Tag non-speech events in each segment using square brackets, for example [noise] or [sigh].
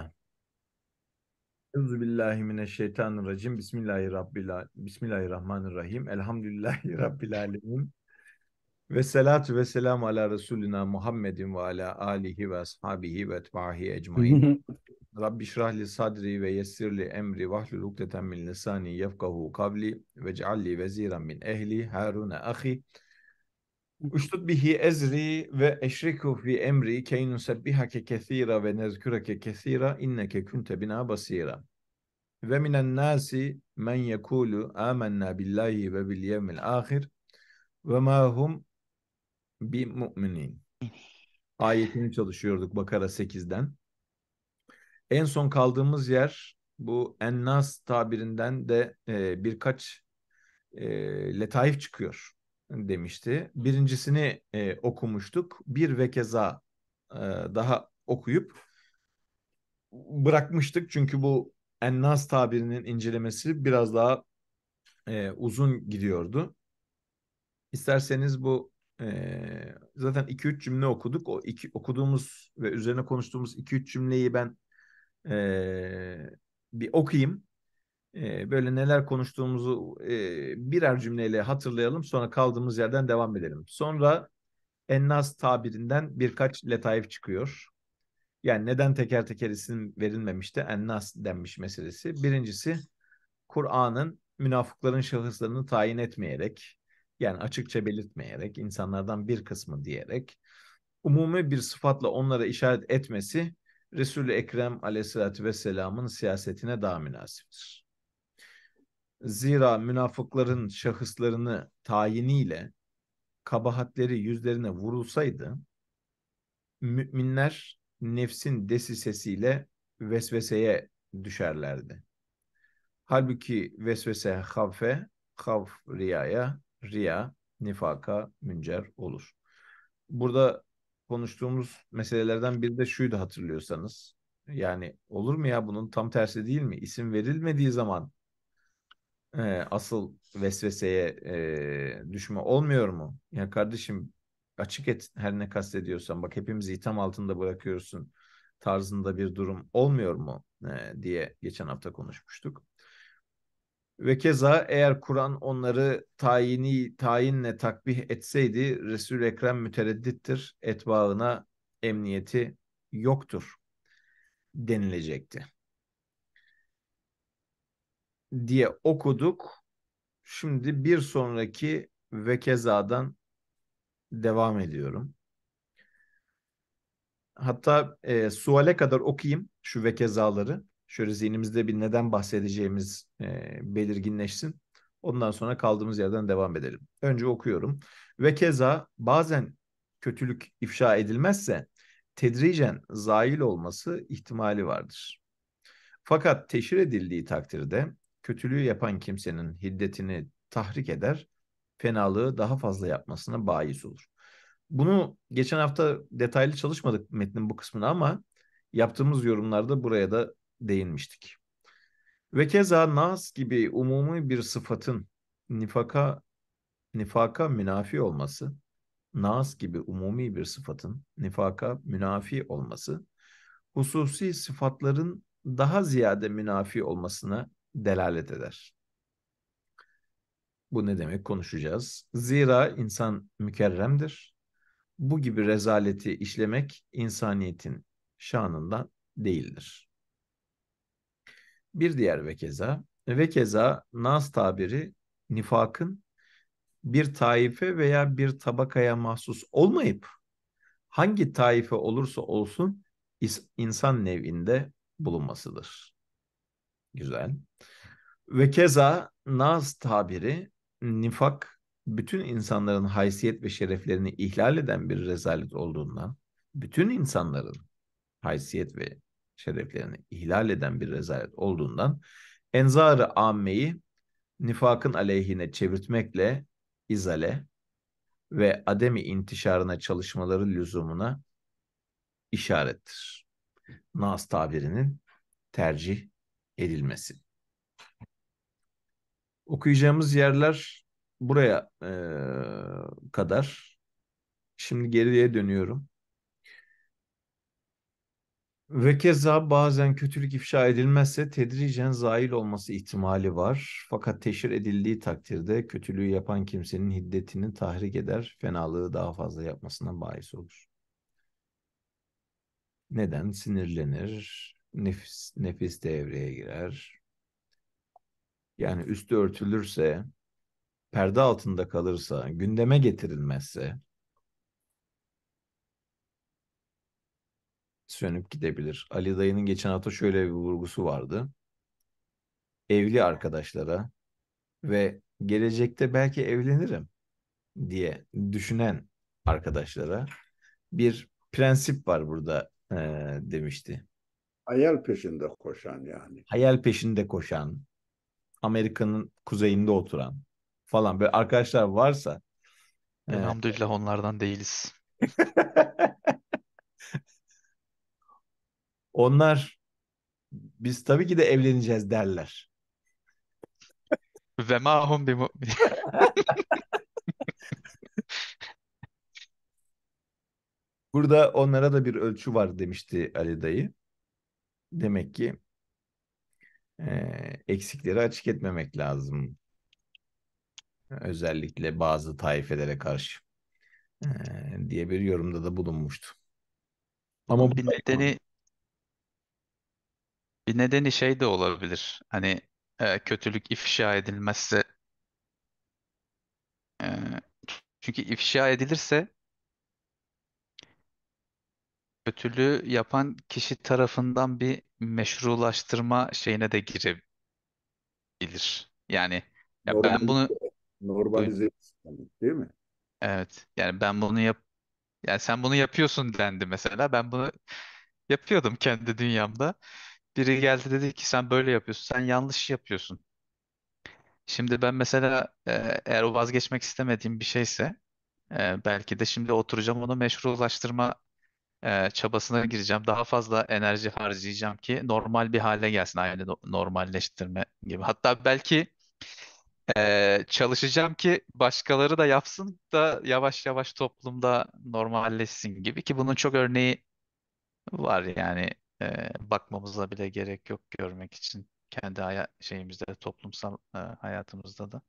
inşallah. Euzu billahi mineşşeytanirracim. Bismillahirrahmanirrahim. Bismillahirrahmanirrahim. Elhamdülillahi [laughs] rabbil alamin. Ve salatu ve selam ala Resulina Muhammedin ve ala alihi ve ashabihi ve etbahi ecmain. [laughs] Rabbi şrahli sadri ve yessirli emri vahlul ukdeten min lisani yefkahu kavli ve cealli veziran min ehli Harun e ahi Uştut bihi ezri ve eşriku fi emri key nusebbihake kesira ve nezkureke kesira inneke kunte bina basira. Ve minen nasi men yekulu amennâ billahi ve bil yevmil ahir ve ma hum bi mu'minin. Ayetini çalışıyorduk Bakara 8'den. En son kaldığımız yer bu ennas tabirinden de e, birkaç e, letaif çıkıyor demişti. Birincisini e, okumuştuk. Bir ve keza e, daha okuyup bırakmıştık. Çünkü bu Ennas tabirinin incelemesi biraz daha e, uzun gidiyordu. İsterseniz bu e, zaten 2-3 cümle okuduk. O iki, okuduğumuz ve üzerine konuştuğumuz 2-3 cümleyi ben e, bir okuyayım böyle neler konuştuğumuzu birer cümleyle hatırlayalım. Sonra kaldığımız yerden devam edelim. Sonra Ennas tabirinden birkaç letaif çıkıyor. Yani neden teker teker isim verilmemişti? Ennas denmiş meselesi. Birincisi Kur'an'ın münafıkların şahıslarını tayin etmeyerek yani açıkça belirtmeyerek insanlardan bir kısmı diyerek umumi bir sıfatla onlara işaret etmesi Resul-i Ekrem aleyhissalatü vesselamın siyasetine daha münasiptir. Zira münafıkların şahıslarını tayiniyle kabahatleri yüzlerine vurulsaydı müminler nefsin desisesiyle vesveseye düşerlerdi. Halbuki vesvese havfe, hav riyaya, riya nifaka müncer olur. Burada konuştuğumuz meselelerden biri de şuydu hatırlıyorsanız. Yani olur mu ya bunun tam tersi değil mi? İsim verilmediği zaman ee, asıl vesveseye e, düşme olmuyor mu? Ya kardeşim açık et her ne kastediyorsan bak hepimizi itham altında bırakıyorsun tarzında bir durum olmuyor mu e, diye geçen hafta konuşmuştuk. Ve keza eğer Kur'an onları tayini tayinle takbih etseydi Resul Ekrem mütereddittir. Etbağına emniyeti yoktur denilecekti diye okuduk. Şimdi bir sonraki ve devam ediyorum. Hatta e, suale kadar okuyayım şu ve Şöyle zihnimizde bir neden bahsedeceğimiz e, belirginleşsin. Ondan sonra kaldığımız yerden devam edelim. Önce okuyorum. Ve keza bazen kötülük ifşa edilmezse tedricen zail olması ihtimali vardır. Fakat teşhir edildiği takdirde kötülüğü yapan kimsenin hiddetini tahrik eder, fenalığı daha fazla yapmasına bahis olur. Bunu geçen hafta detaylı çalışmadık metnin bu kısmını ama yaptığımız yorumlarda buraya da değinmiştik. Ve keza naz gibi umumi bir sıfatın nifaka nifaka münafi olması, naz gibi umumi bir sıfatın nifaka münafi olması, hususi sıfatların daha ziyade münafi olmasına delalet eder. Bu ne demek konuşacağız. Zira insan mükerremdir. Bu gibi rezaleti işlemek insaniyetin şanından değildir. Bir diğer vekeza. Vekeza naz tabiri nifakın bir taife veya bir tabakaya mahsus olmayıp hangi taife olursa olsun insan nevinde bulunmasıdır. Güzel. Ve keza naz tabiri nifak bütün insanların haysiyet ve şereflerini ihlal eden bir rezalet olduğundan bütün insanların haysiyet ve şereflerini ihlal eden bir rezalet olduğundan enzarı ammeyi nifakın aleyhine çevirtmekle izale ve ademi intişarına çalışmaları lüzumuna işarettir. Nas tabirinin tercih edilmesi. Okuyacağımız yerler buraya e, kadar. Şimdi geriye dönüyorum. Ve keza bazen kötülük ifşa edilmezse tedricen zail olması ihtimali var. Fakat teşhir edildiği takdirde kötülüğü yapan kimsenin hiddetini tahrik eder, fenalığı daha fazla yapmasına bahis olur. Neden? Sinirlenir, nefis, nefis devreye girer. Yani üstü örtülürse, perde altında kalırsa, gündeme getirilmezse sönüp gidebilir. Ali dayının geçen hafta şöyle bir vurgusu vardı. Evli arkadaşlara ve gelecekte belki evlenirim diye düşünen arkadaşlara bir prensip var burada e, demişti hayal peşinde koşan yani. Hayal peşinde koşan, Amerika'nın kuzeyinde oturan falan böyle arkadaşlar varsa. E, Elhamdülillah e, onlardan değiliz. [laughs] Onlar biz tabii ki de evleneceğiz derler. Ve mahum bir [laughs] Burada onlara da bir ölçü var demişti Ali dayı demek ki e, eksikleri açık etmemek lazım. Özellikle bazı taifelere karşı e, diye bir yorumda da bulunmuştu. Ama bir nedeni bir nedeni şey de olabilir. Hani e, kötülük ifşa edilmezse e, çünkü ifşa edilirse kötülüğü yapan kişi tarafından bir meşrulaştırma şeyine de girebilir. Yani ya ben Normalize, bunu buyur. normalize etmek değil mi? Evet. Yani ben bunu yap yani sen bunu yapıyorsun dendi mesela. Ben bunu yapıyordum kendi dünyamda. Biri geldi dedi ki sen böyle yapıyorsun. Sen yanlış yapıyorsun. Şimdi ben mesela e, eğer o vazgeçmek istemediğim bir şeyse e, belki de şimdi oturacağım onu meşrulaştırma çabasına gireceğim. Daha fazla enerji harcayacağım ki normal bir hale gelsin. Aynı normalleştirme gibi. Hatta belki e, çalışacağım ki başkaları da yapsın da yavaş yavaş toplumda normalleşsin gibi ki bunun çok örneği var yani e, bakmamıza bile gerek yok görmek için kendi haya- şeyimizde toplumsal e, hayatımızda da.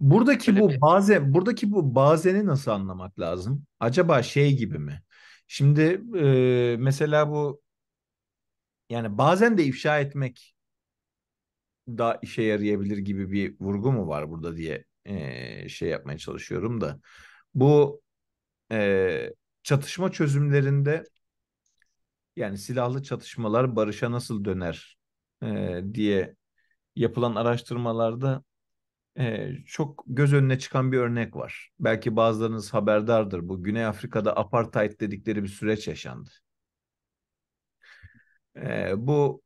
Buradaki Öyle bu bir bazen buradaki bu bazeni nasıl anlamak lazım? Acaba şey gibi mi? Şimdi e, mesela bu yani bazen de ifşa etmek da işe yarayabilir gibi bir vurgu mu var burada diye e, şey yapmaya çalışıyorum da. Bu e, çatışma çözümlerinde yani silahlı çatışmalar barışa nasıl döner e, diye yapılan araştırmalarda e, çok göz önüne çıkan bir örnek var. Belki bazılarınız haberdardır. Bu Güney Afrika'da apartheid dedikleri bir süreç yaşandı. E, bu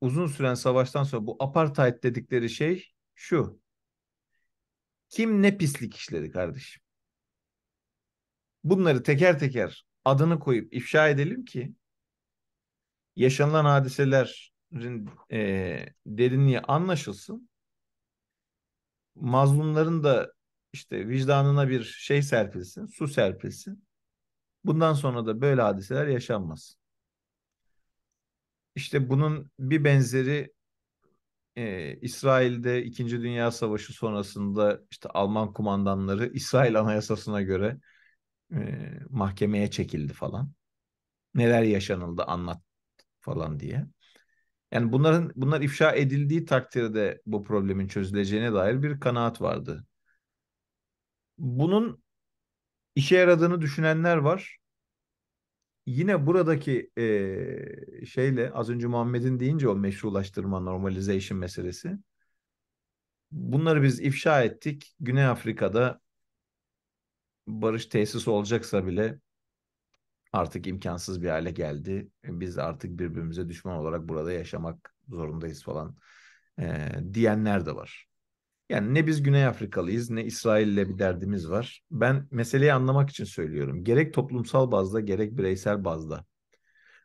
uzun süren savaştan sonra bu apartheid dedikleri şey şu. Kim ne pislik işledi kardeşim? Bunları teker teker adını koyup ifşa edelim ki yaşanılan hadiselerin e, derinliği anlaşılsın mazlumların da işte vicdanına bir şey serpilsin, su serpilsin. Bundan sonra da böyle hadiseler yaşanmaz. İşte bunun bir benzeri e, İsrail'de İkinci Dünya Savaşı sonrasında işte Alman kumandanları [laughs] İsrail Anayasası'na göre e, mahkemeye çekildi falan. Neler yaşanıldı anlat falan diye. Yani bunların bunlar ifşa edildiği takdirde bu problemin çözüleceğine dair bir kanaat vardı. Bunun işe yaradığını düşünenler var. Yine buradaki e, şeyle az önce Muhammed'in deyince o meşrulaştırma normalization meselesi. Bunları biz ifşa ettik. Güney Afrika'da barış tesis olacaksa bile artık imkansız bir hale geldi. E, biz artık birbirimize düşman olarak burada yaşamak zorundayız falan e, diyenler de var. Yani ne biz Güney Afrikalıyız ne İsrail'le bir derdimiz var. Ben meseleyi anlamak için söylüyorum. Gerek toplumsal bazda gerek bireysel bazda.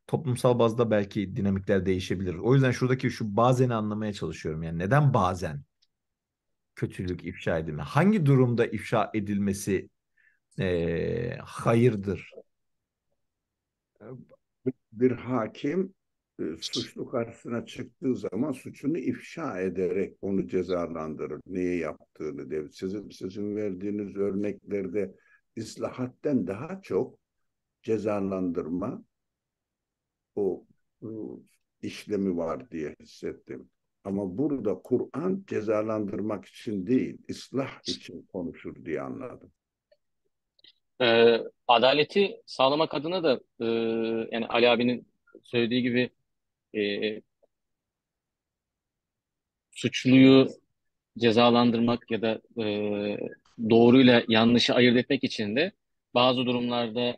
Toplumsal bazda belki dinamikler değişebilir. O yüzden şuradaki şu bazeni anlamaya çalışıyorum. Yani neden bazen kötülük ifşa edilme? Hangi durumda ifşa edilmesi e, hayırdır? bir hakim e, suçlu karşısına çıktığı zaman suçunu ifşa ederek onu cezalandırır. Niye yaptığını der. Sizin, sizin verdiğiniz örneklerde islahatten daha çok cezalandırma o, o işlemi var diye hissettim. Ama burada Kur'an cezalandırmak için değil, ıslah için konuşur diye anladım e, adaleti sağlamak adına da e, yani Ali abinin söylediği gibi e, suçluyu cezalandırmak ya da e, doğruyla yanlışı ayırt etmek için de bazı durumlarda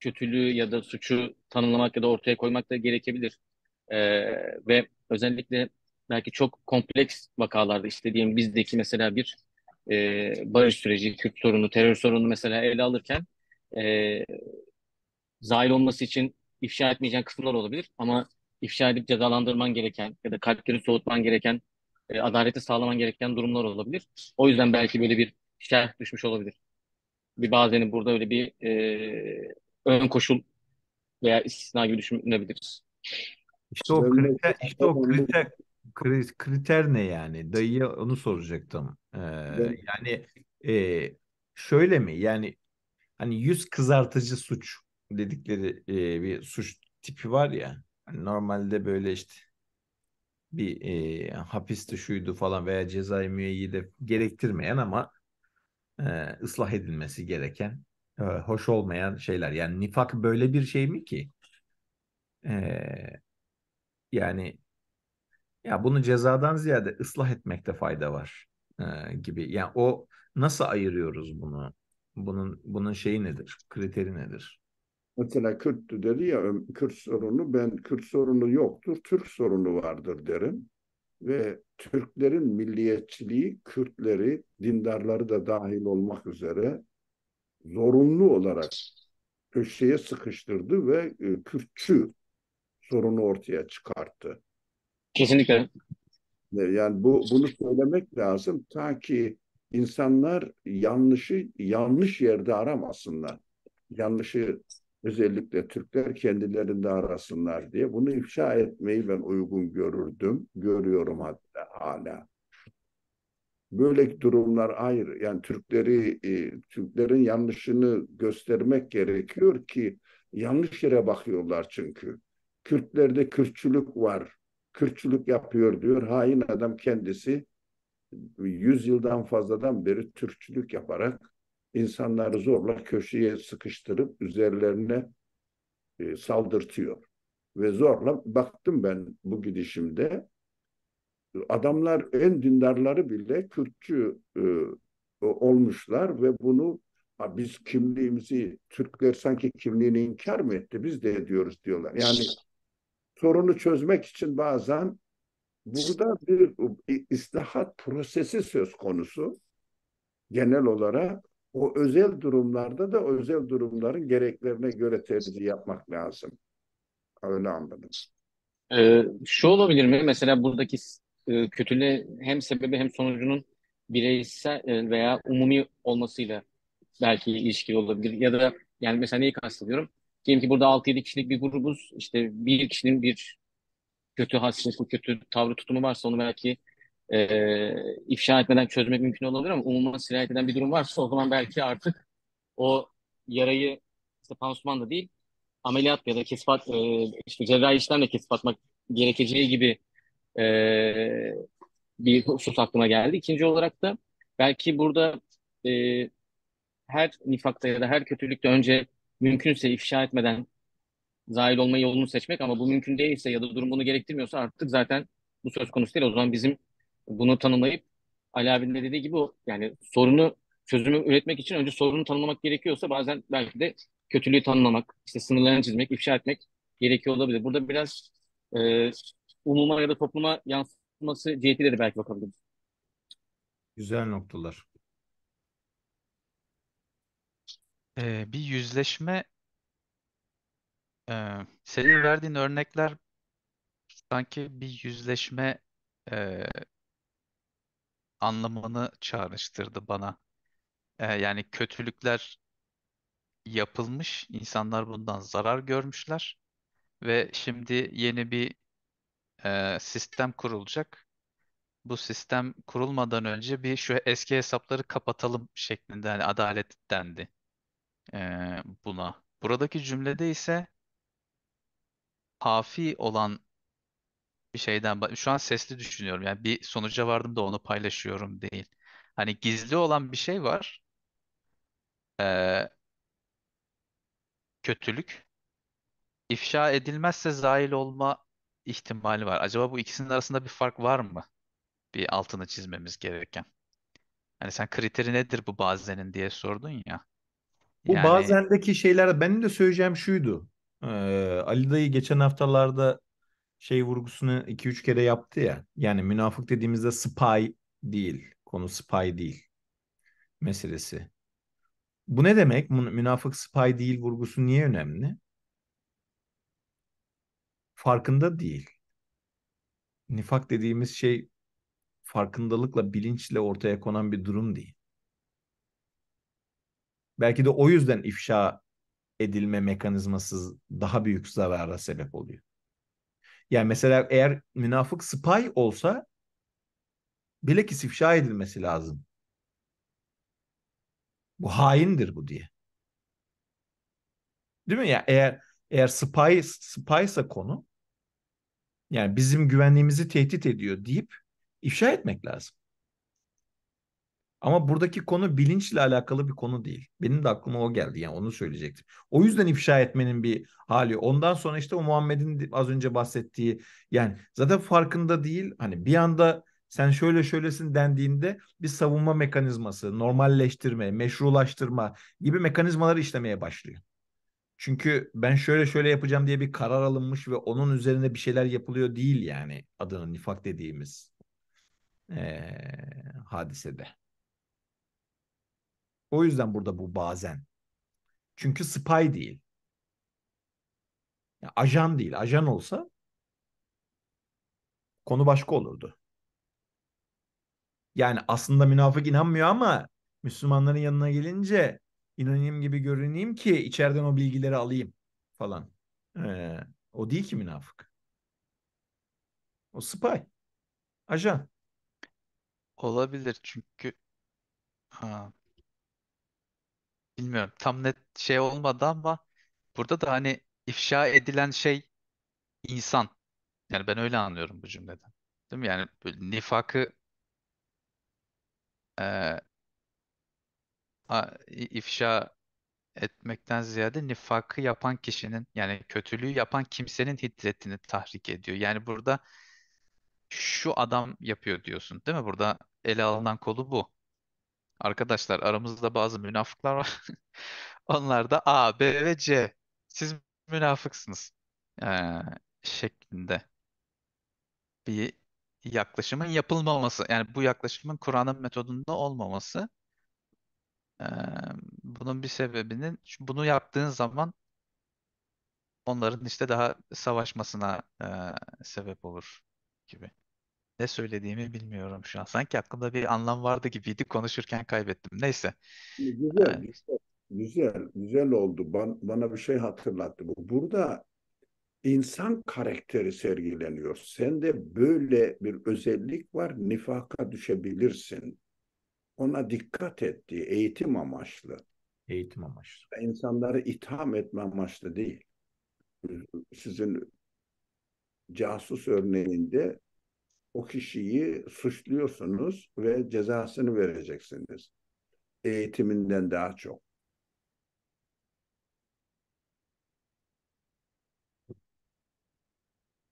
kötülüğü ya da suçu tanımlamak ya da ortaya koymak da gerekebilir. E, ve özellikle belki çok kompleks vakalarda işte diyelim bizdeki mesela bir e, barış süreci, Kürt sorunu, terör sorunu mesela ele alırken e, zahil olması için ifşa etmeyeceğin kısımlar olabilir ama ifşa edip cezalandırman gereken ya da kalpleri soğutman gereken, e, adaleti sağlaman gereken durumlar olabilir. O yüzden belki böyle bir şerh düşmüş olabilir. Bir bazen burada öyle bir e, ön koşul veya istisna gibi düşünebiliriz. İşte o kriter, işte o kriter, kriter ne yani? Dayıya onu soracaktım. Ee, yani e, şöyle mi? Yani hani yüz kızartıcı suç dedikleri e, bir suç tipi var ya. Hani normalde böyle işte bir e, hapiste şuydu falan veya cezai müeyyide gerektirmeyen ama e, ıslah edilmesi gereken e, hoş olmayan şeyler. Yani nifak böyle bir şey mi ki? E, yani ya bunu cezadan ziyade ıslah etmekte fayda var e, gibi. Yani o nasıl ayırıyoruz bunu? Bunun bunun şeyi nedir? Kriteri nedir? Mesela Kürt dedi ya Kürt sorunu ben Kürt sorunu yoktur Türk sorunu vardır derim. Ve Türklerin milliyetçiliği Kürtleri, dindarları da dahil olmak üzere zorunlu olarak köşeye sıkıştırdı ve Kürtçü sorunu ortaya çıkarttı. Kesinlikle. Ee, yani bu bunu söylemek lazım ta ki insanlar yanlışı yanlış yerde aramasınlar. Yanlışı özellikle Türkler kendilerinde arasınlar diye bunu ifşa etmeyi ben uygun görürdüm. Görüyorum hatta hala. Böyle durumlar ayrı. Yani Türkleri e, Türklerin yanlışını göstermek gerekiyor ki yanlış yere bakıyorlar çünkü. Kürtlerde Kürtçülük var. Kırkçılık yapıyor diyor. Hain adam kendisi yüzyıldan fazladan beri Türkçülük yaparak insanları zorla köşeye sıkıştırıp üzerlerine e, saldırtıyor. Ve zorla baktım ben bu gidişimde adamlar en dindarları bile Kürtçü e, olmuşlar ve bunu biz kimliğimizi Türkler sanki kimliğini inkar mı etti biz de ediyoruz diyorlar. Yani sorunu çözmek için bazen burada bir islahat prosesi söz konusu. Genel olarak o özel durumlarda da özel durumların gereklerine göre tercih yapmak lazım. Öyle anladınız. Ee, şu olabilir mi? Mesela buradaki e, kötülüğe hem sebebi hem sonucunun bireysel e, veya umumi olmasıyla belki ilişkili olabilir. Ya da yani mesela neyi kastediyorum? diyelim ki burada 6-7 kişilik bir grubuz. İşte bir kişinin bir kötü hassaslık, kötü tavrı tutumu varsa onu belki e, ifşa etmeden çözmek mümkün olabilir ama umuma sirayet eden bir durum varsa o zaman belki artık o yarayı işte pansuman da değil ameliyat ya da kesip at, e, işte cerrahi işlemle kesip atmak gerekeceği gibi e, bir husus aklıma geldi. İkinci olarak da belki burada e, her nifakta ya da her kötülükte önce mümkünse ifşa etmeden zahil olma yolunu seçmek ama bu mümkün değilse ya da durum bunu gerektirmiyorsa artık zaten bu söz konusu değil. O zaman bizim bunu tanımlayıp Ali abinin de dediği gibi yani sorunu çözümü üretmek için önce sorunu tanımlamak gerekiyorsa bazen belki de kötülüğü tanımlamak, işte sınırlarını çizmek, ifşa etmek gerekiyor olabilir. Burada biraz e, umuma ya da topluma yansıtması cihetiyle de belki bakabiliriz. Güzel noktalar. Ee, bir yüzleşme e, senin verdiğin örnekler sanki bir yüzleşme e, anlamını çağrıştırdı bana. E, yani kötülükler yapılmış, insanlar bundan zarar görmüşler ve şimdi yeni bir e, sistem kurulacak. Bu sistem kurulmadan önce bir şu eski hesapları kapatalım şeklinde hani adalet dendi e, buna. Buradaki cümlede ise hafi olan bir şeyden şu an sesli düşünüyorum. Yani bir sonuca vardım da onu paylaşıyorum değil. Hani gizli olan bir şey var. E, kötülük. İfşa edilmezse zail olma ihtimali var. Acaba bu ikisinin arasında bir fark var mı? Bir altını çizmemiz gereken. Hani sen kriteri nedir bu bazenin diye sordun ya. Bu yani... bazendeki şeyler benim de söyleyeceğim şuydu. Ee, Ali dayı geçen haftalarda şey vurgusunu 2-3 kere yaptı ya. Yani münafık dediğimizde spy değil. Konu spy değil meselesi. Bu ne demek? Münafık spy değil vurgusu niye önemli? Farkında değil. Nifak dediğimiz şey farkındalıkla, bilinçle ortaya konan bir durum değil. Belki de o yüzden ifşa edilme mekanizması daha büyük zarara sebep oluyor. Yani mesela eğer münafık spy olsa bilekis ifşa edilmesi lazım. Bu haindir bu diye. Değil mi? Yani eğer eğer spy spaysa konu yani bizim güvenliğimizi tehdit ediyor deyip ifşa etmek lazım. Ama buradaki konu bilinçle alakalı bir konu değil. Benim de aklıma o geldi yani onu söyleyecektim. O yüzden ifşa etmenin bir hali. Ondan sonra işte o Muhammed'in az önce bahsettiği yani zaten farkında değil. Hani bir anda sen şöyle şöylesin dendiğinde bir savunma mekanizması, normalleştirme, meşrulaştırma gibi mekanizmalar işlemeye başlıyor. Çünkü ben şöyle şöyle yapacağım diye bir karar alınmış ve onun üzerine bir şeyler yapılıyor değil yani adının nifak dediğimiz ee, hadisede. O yüzden burada bu bazen. Çünkü spy değil. Yani ajan değil. Ajan olsa konu başka olurdu. Yani aslında münafık inanmıyor ama Müslümanların yanına gelince inanayım gibi görüneyim ki içeriden o bilgileri alayım falan. Ee, o değil ki münafık. O spy. Ajan. Olabilir çünkü ha, Bilmiyorum. Tam net şey olmadı ama burada da hani ifşa edilen şey insan. Yani ben öyle anlıyorum bu cümleden. Değil mi? Yani böyle nifakı e, ifşa etmekten ziyade nifakı yapan kişinin yani kötülüğü yapan kimsenin hiddetini tahrik ediyor. Yani burada şu adam yapıyor diyorsun, değil mi? Burada ele alınan kolu bu. Arkadaşlar aramızda bazı münafıklar var. [laughs] Onlar da A, B ve C. Siz münafıksınız. Ee, şeklinde bir yaklaşımın yapılmaması. Yani bu yaklaşımın Kur'an'ın metodunda olmaması. Ee, bunun bir sebebinin bunu yaptığın zaman onların işte daha savaşmasına e, sebep olur gibi. Ne söylediğimi bilmiyorum şu an. Sanki aklımda bir anlam vardı gibiydi. Konuşurken kaybettim. Neyse. Güzel, ee, güzel, güzel, oldu. bana bir şey hatırlattı bu. Burada insan karakteri sergileniyor. Sende böyle bir özellik var, nifaka düşebilirsin. Ona dikkat etti, eğitim amaçlı. Eğitim amaçlı. İnsanları itham etme amaçlı değil. Sizin casus örneğinde o kişiyi suçluyorsunuz ve cezasını vereceksiniz. Eğitiminden daha çok.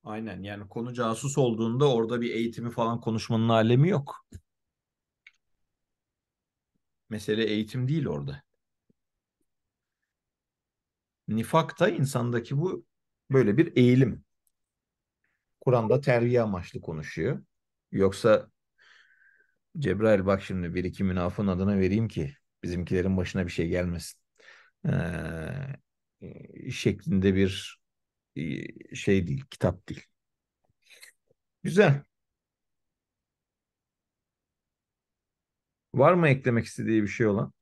Aynen yani konu casus olduğunda orada bir eğitimi falan konuşmanın alemi yok. Mesele eğitim değil orada. Nifakta insandaki bu böyle bir eğilim. Kur'an'da terbiye amaçlı konuşuyor. Yoksa Cebrail bak şimdi bir iki münafın adına vereyim ki bizimkilerin başına bir şey gelmesin. Ee, şeklinde bir e, şey değil, kitap değil. Güzel. Var mı eklemek istediği bir şey olan?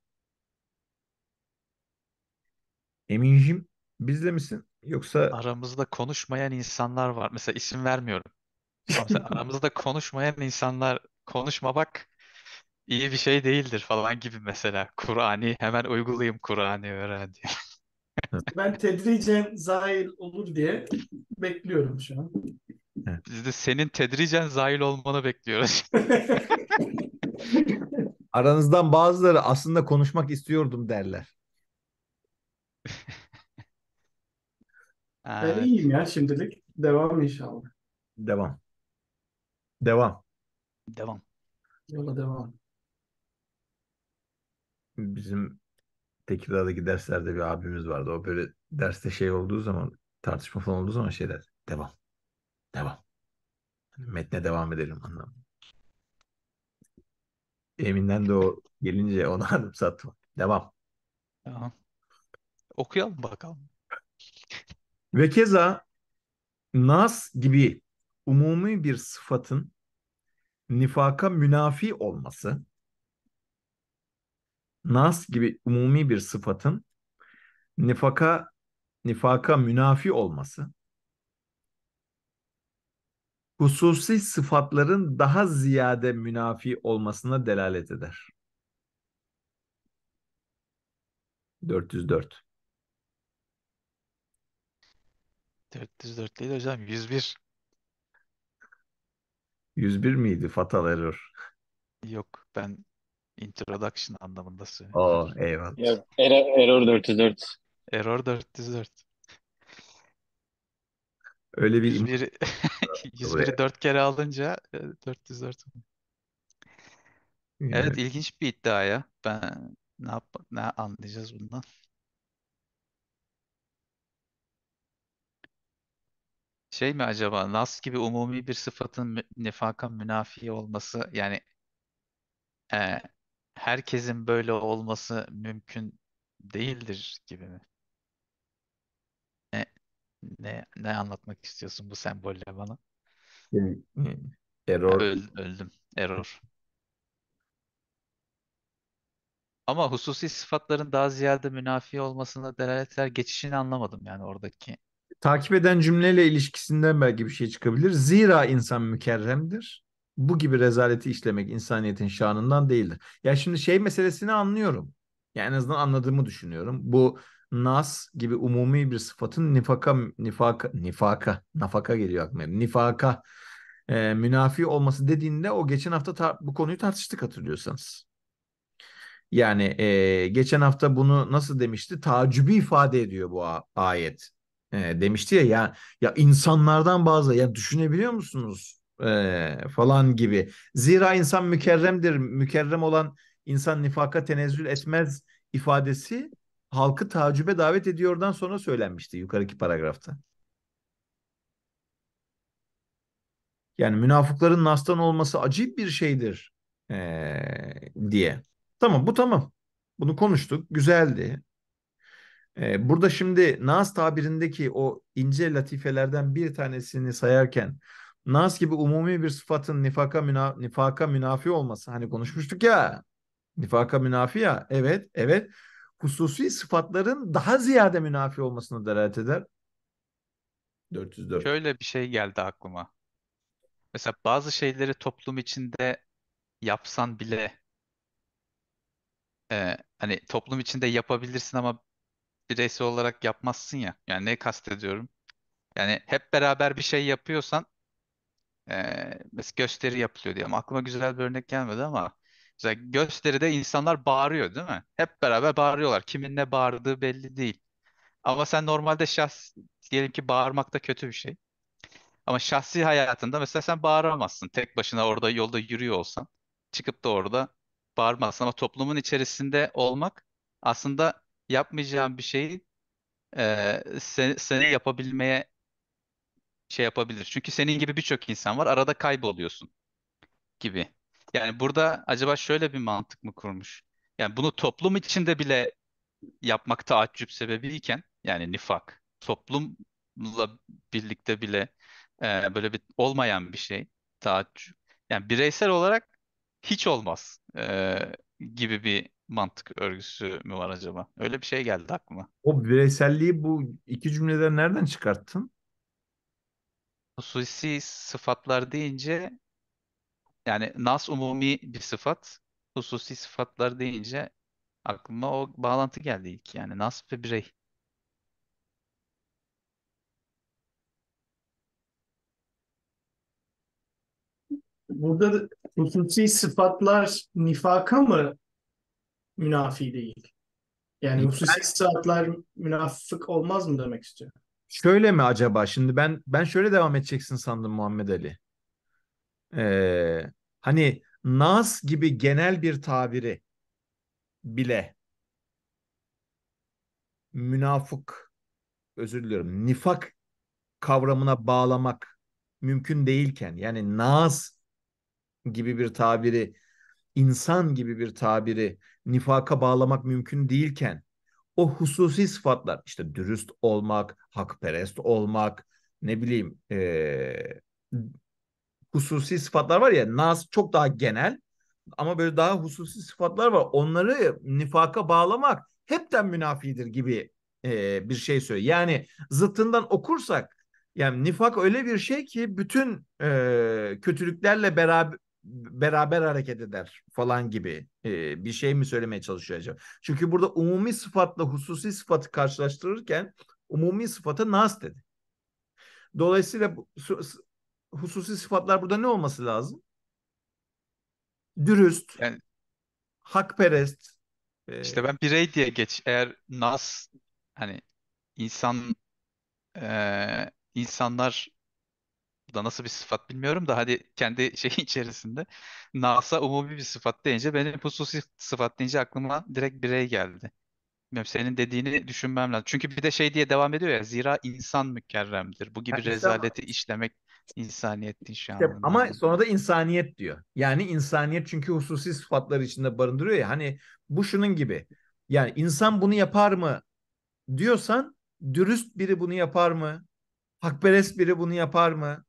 Emincim bizde misin? Yoksa Aramızda konuşmayan insanlar var. Mesela isim vermiyorum. Mesela [laughs] aramızda konuşmayan insanlar konuşma bak iyi bir şey değildir falan gibi mesela. Kur'an'ı hemen uygulayayım Kur'an'ı öğren diye. Ben tedricen zahil olur diye bekliyorum şu an. Biz de senin tedricen zahil olmanı bekliyoruz. [laughs] aranızdan bazıları aslında konuşmak istiyordum derler. [laughs] Ben iyiyim ya şimdilik. Devam inşallah. Devam. Devam. Devam. Yola devam. Bizim Tekirdağ'daki derslerde bir abimiz vardı. O böyle derste şey olduğu zaman tartışma falan olduğu zaman şeyler Devam. Devam. Hani metne devam edelim anlamı. Emin'den de o gelince ona hanım [laughs] satma. Devam. Devam. Okuyalım bakalım. Ve keza nas gibi umumi bir sıfatın nifaka münafi olması, nas gibi umumi bir sıfatın nifaka nifaka münafi olması, hususi sıfatların daha ziyade münafi olmasına delalet eder. 404 404 değil hocam 101. 101 miydi? Fatal Error. Yok ben introduction anlamında söylüyorum. Oo eyvallah. Yok, error, error 404. Error 404. Öyle bir 101 101'i 4 kere alınca 404. E, evet Yani ilginç bir iddia ya. Ben ne yap ne anlayacağız bundan? Şey mi acaba nas gibi umumi bir sıfatın mü- nifaka münafi olması yani e, herkesin böyle olması mümkün değildir gibi mi? Ne, ne, ne anlatmak istiyorsun bu sembolle bana? Hmm. Hmm. Error. Öl, öldüm. Error. Ama hususi sıfatların daha ziyade münafi olmasına delalet eder. Geçişini anlamadım yani oradaki takip eden cümleyle ilişkisinden belki bir şey çıkabilir. Zira insan mükerremdir. Bu gibi rezaleti işlemek insaniyetin şanından değildir. Ya şimdi şey meselesini anlıyorum. Yani en azından anladığımı düşünüyorum. Bu nas gibi umumi bir sıfatın nifaka nifaka nifaka nafaka geliyor aklıma. Nifaka e, münafi olması dediğinde o geçen hafta tar- bu konuyu tartıştık hatırlıyorsanız. Yani e, geçen hafta bunu nasıl demişti? Tacibi ifade ediyor bu ayet e, demişti ya ya ya insanlardan bazı ya düşünebiliyor musunuz e, falan gibi. Zira insan mükerremdir. Mükerrem olan insan nifaka tenezzül etmez ifadesi halkı tacübe davet ediyordan sonra söylenmişti yukarıki paragrafta. Yani münafıkların nastan olması acip bir şeydir ee, diye. Tamam bu tamam. Bunu konuştuk. Güzeldi. Ee, burada şimdi Nas tabirindeki o ince latifelerden bir tanesini sayarken Nas gibi umumi bir sıfatın nifaka, müna, nifaka münafi olması hani konuşmuştuk ya nifaka münafi ya evet evet hususi sıfatların daha ziyade münafi olmasını delalet eder. 404. Şöyle bir şey geldi aklıma. Mesela bazı şeyleri toplum içinde yapsan bile e, hani toplum içinde yapabilirsin ama bireysel olarak yapmazsın ya. Yani ne kastediyorum? Yani hep beraber bir şey yapıyorsan e, mesela gösteri yapılıyor diyelim. Aklıma güzel bir örnek gelmedi ama mesela gösteride insanlar bağırıyor değil mi? Hep beraber bağırıyorlar. Kimin ne bağırdığı belli değil. Ama sen normalde şahs diyelim ki bağırmak da kötü bir şey. Ama şahsi hayatında mesela sen bağıramazsın. Tek başına orada yolda yürüyor olsan çıkıp da orada bağırmazsın. Ama toplumun içerisinde olmak aslında yapmayacağın bir şeyi e, seni, seni yapabilmeye şey yapabilir. Çünkü senin gibi birçok insan var. Arada kayboluyorsun gibi. Yani burada acaba şöyle bir mantık mı kurmuş? Yani bunu toplum içinde bile yapmak taaccüp sebebiyken yani nifak toplumla birlikte bile e, böyle bir olmayan bir şey taaccüp. Yani bireysel olarak hiç olmaz e, gibi bir mantık örgüsü mü var acaba? Öyle bir şey geldi aklıma. O bireyselliği bu iki cümleden nereden çıkarttın? Hususi sıfatlar deyince yani nas umumi bir sıfat, hususi sıfatlar deyince aklıma o bağlantı geldi ilk yani nas ve birey. Burada hususi sıfatlar nifaka mı münafi değil. Yani bu saatler sıfatlar münafık olmaz mı demek istiyor? Şöyle mi acaba? Şimdi ben ben şöyle devam edeceksin sandım Muhammed Ali. Ee, hani nas gibi genel bir tabiri bile münafık özür diliyorum nifak kavramına bağlamak mümkün değilken yani nas gibi bir tabiri insan gibi bir tabiri nifaka bağlamak mümkün değilken o hususi sıfatlar işte dürüst olmak, hakperest olmak, ne bileyim e, hususi sıfatlar var ya nas çok daha genel ama böyle daha hususi sıfatlar var. Onları nifaka bağlamak hepten münafidir gibi e, bir şey söylüyor. Yani zıttından okursak yani nifak öyle bir şey ki bütün e, kötülüklerle beraber beraber hareket eder falan gibi e, bir şey mi söylemeye çalışıyor acaba? Çünkü burada umumi sıfatla hususi sıfatı karşılaştırırken umumi sıfata nas dedi. Dolayısıyla hususi sıfatlar burada ne olması lazım? Dürüst, yani, hakperest. E, işte ben birey diye geç. Eğer nas hani insan e, insanlar bu da nasıl bir sıfat bilmiyorum da hadi kendi [laughs] şey içerisinde. NASA umumi bir sıfat deyince benim hususi sıfat deyince aklıma direkt birey geldi. Bilmiyorum senin dediğini düşünmem lazım. Çünkü bir de şey diye devam ediyor ya zira insan mükerremdir. Bu gibi Yani işte ama, işlemek insaniyetin şu şanından. ama sonra da insaniyet diyor. Yani insaniyet çünkü hususi sıfatları içinde barındırıyor ya. Hani bu şunun gibi. Yani insan bunu yapar mı diyorsan dürüst biri bunu yapar mı? Hakperest biri bunu yapar mı?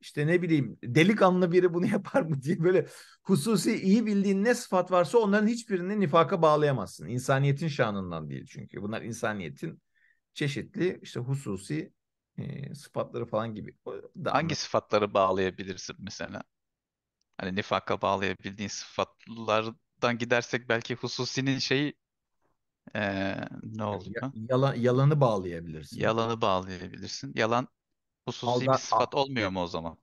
işte ne bileyim delikanlı biri bunu [laughs] yapar mı diye böyle hususi iyi bildiğin ne sıfat varsa onların hiçbirini nifaka bağlayamazsın. İnsaniyetin şanından değil çünkü. Bunlar insaniyetin çeşitli işte hususi e, sıfatları falan gibi. Daha Hangi mı? sıfatları bağlayabilirsin mesela? Hani nifaka bağlayabildiğin sıfatlardan gidersek belki hususinin şeyi ee, ne oluyor? Yalan, yalanı bağlayabilirsin. Yalanı bağlayabilirsin. Yalan Hususi bir sıfat olmuyor mu o zaman?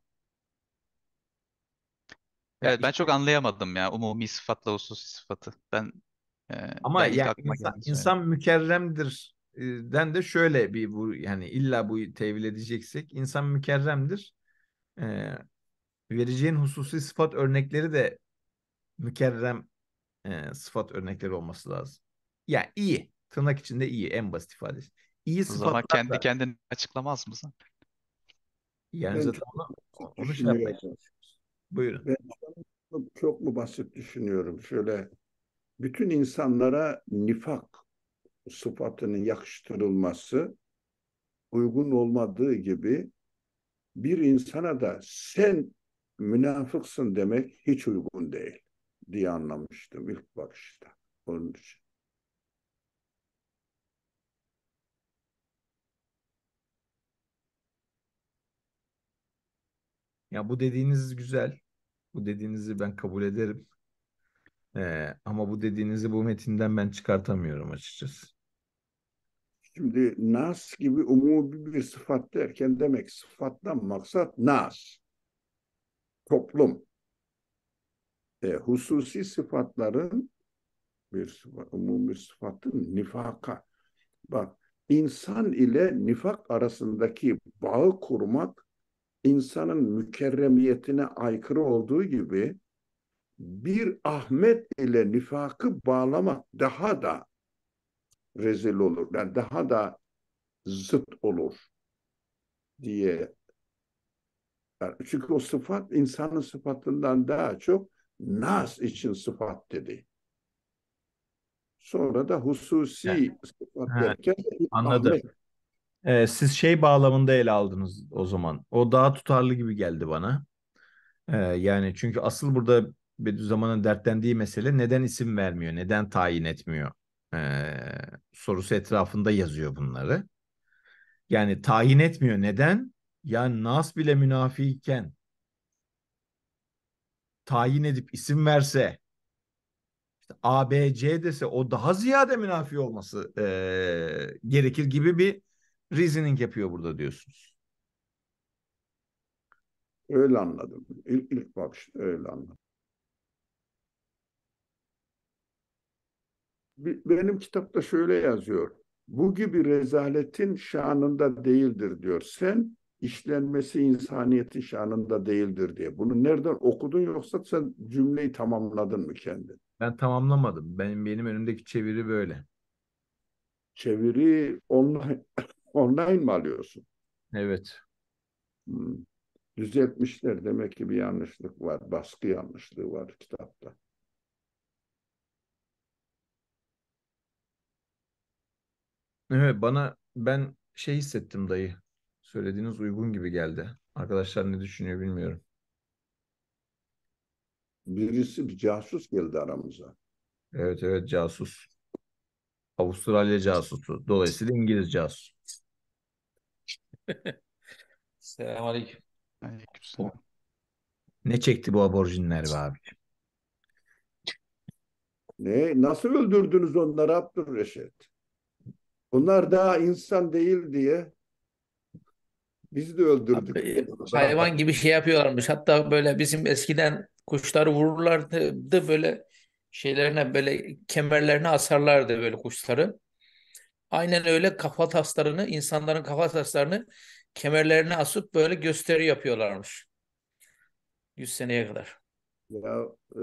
Ya Evet ben işte çok anlayamadım ya umumi sıfatla hususi sıfatı. Ben e, ama ben ilk yani aklıma insan, geleni söyledim. insan mükerremdir den de şöyle bir bu yani illa bu tevil edeceksek insan mükerremdir. E, vereceğin hususi sıfat örnekleri de mükerrem e, sıfat örnekleri olması lazım. Yani iyi. Tırnak içinde iyi. En basit ifadesi. İyi O zaman sıfatlar kendi da kendini açıklamaz mısın? Yani ben zaten onu, onu şey Buyurun. Ben çok mu basit düşünüyorum? Şöyle bütün insanlara nifak sıfatının yakıştırılması uygun olmadığı gibi bir insana da sen münafıksın demek hiç uygun değil diye anlamıştım ilk bakışta. Onun için. Ya bu dediğiniz güzel. Bu dediğinizi ben kabul ederim. Ee, ama bu dediğinizi bu metinden ben çıkartamıyorum açıkçası. Şimdi nas gibi umumi bir sıfat derken demek sıfattan maksat nas. Toplum. E, hususi sıfatların bir sıfat, umumi sıfatın nifaka. Bak insan ile nifak arasındaki bağı kurmak insanın mükerremiyetine aykırı olduğu gibi bir Ahmet ile nifakı bağlamak daha da rezil olur. Yani daha da zıt olur diye. Yani çünkü o sıfat insanın sıfatından daha çok nas için sıfat dedi. Sonra da hususi yani, sıfat derken Ahmet ee, siz şey bağlamında ele aldınız o zaman. O daha tutarlı gibi geldi bana. Ee, yani çünkü asıl burada Bediüzzaman'ın dertlendiği mesele neden isim vermiyor, neden tayin etmiyor ee, sorusu etrafında yazıyor bunları. Yani tayin etmiyor. Neden? Yani Nas bile münafiyken tayin edip isim verse işte A, B, C dese o daha ziyade münafi olması e, gerekir gibi bir reasoning yapıyor burada diyorsunuz. Öyle anladım. İlk, ilk bakışta öyle anladım. Benim kitapta şöyle yazıyor. Bu gibi rezaletin şanında değildir diyor. Sen işlenmesi insaniyetin şanında değildir diye. Bunu nereden okudun yoksa sen cümleyi tamamladın mı kendin? Ben tamamlamadım. Benim benim önümdeki çeviri böyle. Çeviri online Online mi alıyorsun? Evet. Hmm. Düzeltmişler. Demek ki bir yanlışlık var. Baskı yanlışlığı var kitapta. Evet bana ben şey hissettim dayı. Söylediğiniz uygun gibi geldi. Arkadaşlar ne düşünüyor bilmiyorum. Birisi bir casus geldi aramıza. Evet evet casus. Avustralya casusu. Dolayısıyla İngiliz casus. [laughs] Selamünaleyküm. Aleykümselam. Ne çekti bu aborjinler be abi? Ne? Nasıl öldürdünüz onları Abdülreşit? Bunlar daha insan değil diye biz de öldürdük. Abi, hayvan gibi şey yapıyorlarmış. Hatta böyle bizim eskiden kuşları vururlardı böyle şeylerine böyle kemerlerine asarlardı böyle kuşları. Aynen öyle kafa taslarını, insanların kafa taslarını kemerlerine asıp böyle gösteri yapıyorlarmış. 100 seneye kadar. Ya e,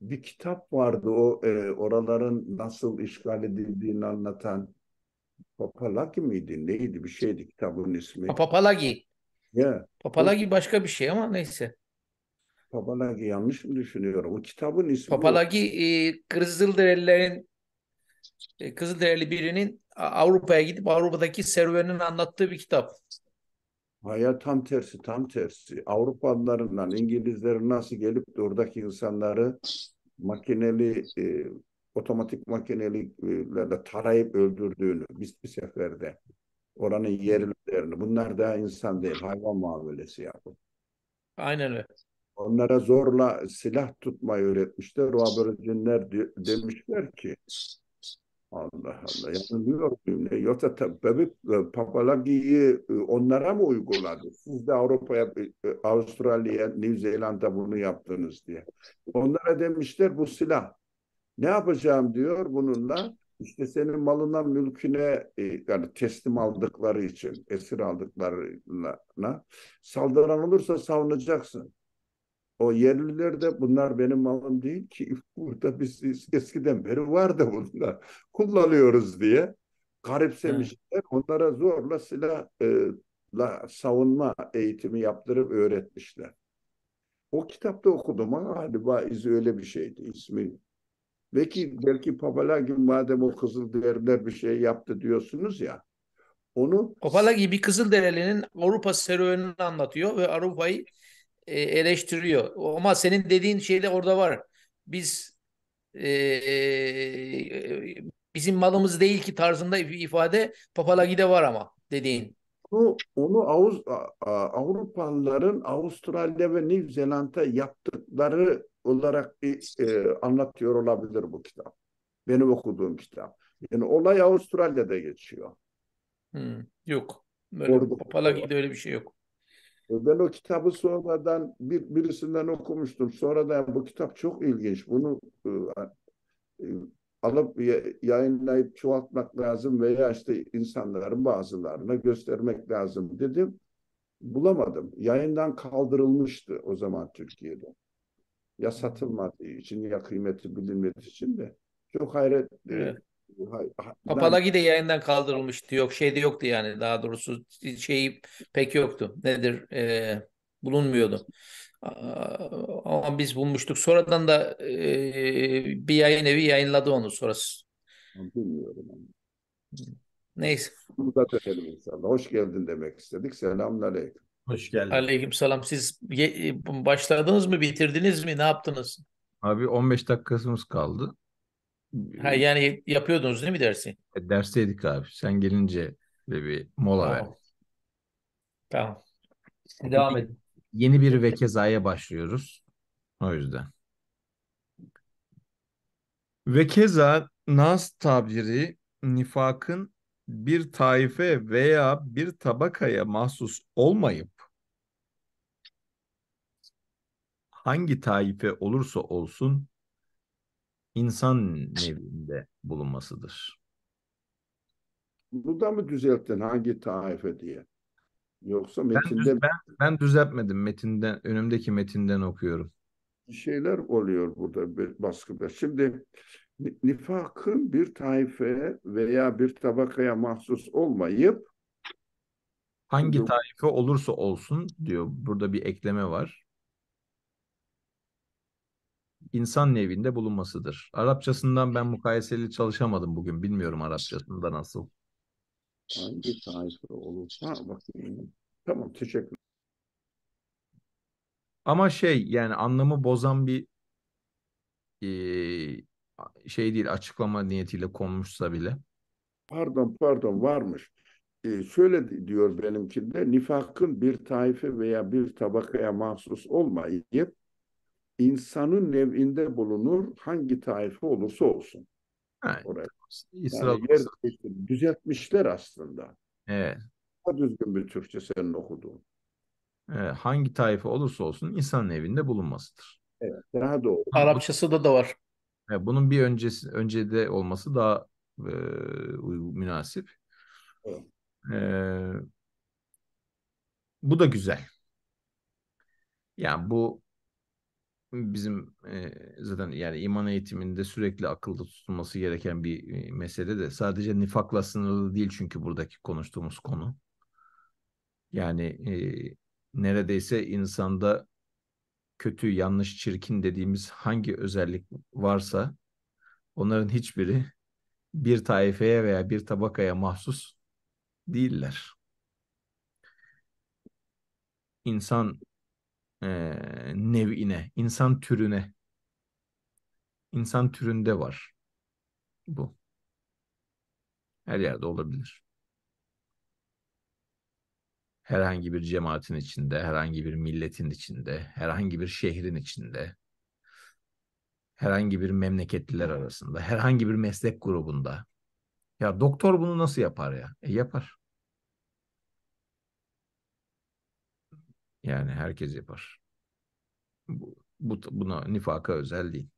bir kitap vardı o e, oraların nasıl işgal edildiğini anlatan Papalagi miydi neydi bir şeydi kitabın ismi. Papalagi. Ya. Yeah. Papalagi başka bir şey ama neyse. Papalagi yanlış mı düşünüyorum? O kitabın ismi. Papalagi o. e, Kızılderililerin e, Kızılderili birinin Avrupa'ya gidip Avrupa'daki serüvenin anlattığı bir kitap. Hayat tam tersi, tam tersi. Avrupalılarından İngilizlerin nasıl gelip de oradaki insanları makineli, e, otomatik makineliklerle tarayıp öldürdüğünü biz bir seferde oranın yerlilerini. Bunlar da insan değil, hayvan muamelesi yaptı. Aynen öyle. Onlara zorla silah tutmayı öğretmişler. O aborjinler demişler ki Allah Allah yanılıyor muyum? Yoksa tabi e, papalagiyi e, onlara mı uyguladı? Siz de Avrupa'ya, e, Avustralya'ya, New Zeylanda bunu yaptınız diye. Onlara demişler bu silah. Ne yapacağım diyor bununla. İşte senin malına mülküne yani teslim aldıkları için esir aldıklarına saldıran olursa savunacaksın o yerliler de bunlar benim malım değil ki [laughs] burada biz eskiden beri vardı bunlar. Kullanıyoruz diye garipsemişler. Onlara zorla silah e, la, savunma eğitimi yaptırıp öğretmişler. O kitapta okudum ama galiba izi öyle bir şeydi ismi. Belki belki Papalagi madem o Kızıl Kızılderililer bir şey yaptı diyorsunuz ya. Onu Papalagi bir Kızıl Kızılderili'nin Avrupa serüvenini anlatıyor ve Avrupa'yı e, eleştiriyor. Ama senin dediğin şey de orada var. Biz e, e, bizim malımız değil ki tarzında ifade Papalagi'de var ama dediğin. Onu, onu Avuz, Avrupalıların Avustralya ve New Zelanda yaptıkları olarak e, anlatıyor olabilir bu kitap. Benim okuduğum kitap. Yani olay Avustralya'da geçiyor. Hmm, yok. Böyle Orada, Papalagi'de öyle bir şey yok. E, ben o kitabı sonradan bir, birisinden okumuştum. Sonradan bu kitap çok ilginç. Bunu e, e alıp yayınlayıp çoğaltmak lazım veya işte insanların bazılarına göstermek lazım dedim. Bulamadım. Yayından kaldırılmıştı o zaman Türkiye'de. Ya satılmadığı için ya kıymeti bilinmediği için de. Çok hayret e, evet. Papalagi de yayından kaldırılmıştı. Yok şeyde yoktu yani daha doğrusu şeyi pek yoktu. Nedir? E, bulunmuyordu. Ama biz bulmuştuk. Sonradan da e, bir yayın evi yayınladı onu sonrası. Bilmiyorum. Neyse. Uzatalım inşallah. Hoş geldin demek istedik. Selamun aleyküm. Hoş geldin. Aleyküm selam. Siz e, başladınız mı, bitirdiniz mi, ne yaptınız? Abi 15 dakikasımız kaldı. Ha, yani yapıyordunuz değil mi dersi? E, dersteydik abi. Sen gelince de bir mola tamam. verdik. Tamam. Devam edin. Yeni bir ve başlıyoruz. O yüzden. Ve nas tabiri nifakın bir taife veya bir tabakaya mahsus olmayıp hangi taife olursa olsun insan nevinde bulunmasıdır. Bu da mı düzelttin hangi taife diye? Yoksa metinde ben, ben, ben düzeltmedim metinden önümdeki metinden okuyorum. Bir şeyler oluyor burada baskıda. Şimdi nifakın bir taife veya bir tabakaya mahsus olmayıp hangi taife olursa olsun diyor. Burada bir ekleme var insan nevinde bulunmasıdır. Arapçasından ben mukayeseli çalışamadım bugün. Bilmiyorum Arapçasında nasıl. Hangi tarih olursa bakayım. Tamam teşekkür Ama şey yani anlamı bozan bir e, şey değil açıklama niyetiyle konmuşsa bile. Pardon pardon varmış. Ee, şöyle diyor benimkinde nifakın bir taife veya bir tabakaya mahsus olmayıp insanın nevinde bulunur hangi taife olursa olsun. Ha, Oraya. yani yer, düzeltmişler aslında. Evet. Daha düzgün bir Türkçe senin okuduğun. Evet, hangi taife olursa olsun insanın evinde bulunmasıdır. Evet, daha doğru. Arapçası da da var. Yani bunun bir öncesi, de olması daha e, münasip. Evet. E, bu da güzel. Yani bu bizim e, zaten yani iman eğitiminde sürekli akılda tutulması gereken bir e, mesele de sadece nifakla sınırlı değil çünkü buradaki konuştuğumuz konu. Yani e, neredeyse insanda kötü, yanlış, çirkin dediğimiz hangi özellik varsa onların hiçbiri bir taifeye veya bir tabakaya mahsus değiller. İnsan ee, nevine, insan türüne, insan türünde var bu. Her yerde olabilir. Herhangi bir cemaatin içinde, herhangi bir milletin içinde, herhangi bir şehrin içinde, herhangi bir memleketliler arasında, herhangi bir meslek grubunda. Ya doktor bunu nasıl yapar ya? E yapar. Yani herkes yapar. Bu, bu, buna nifaka özel değil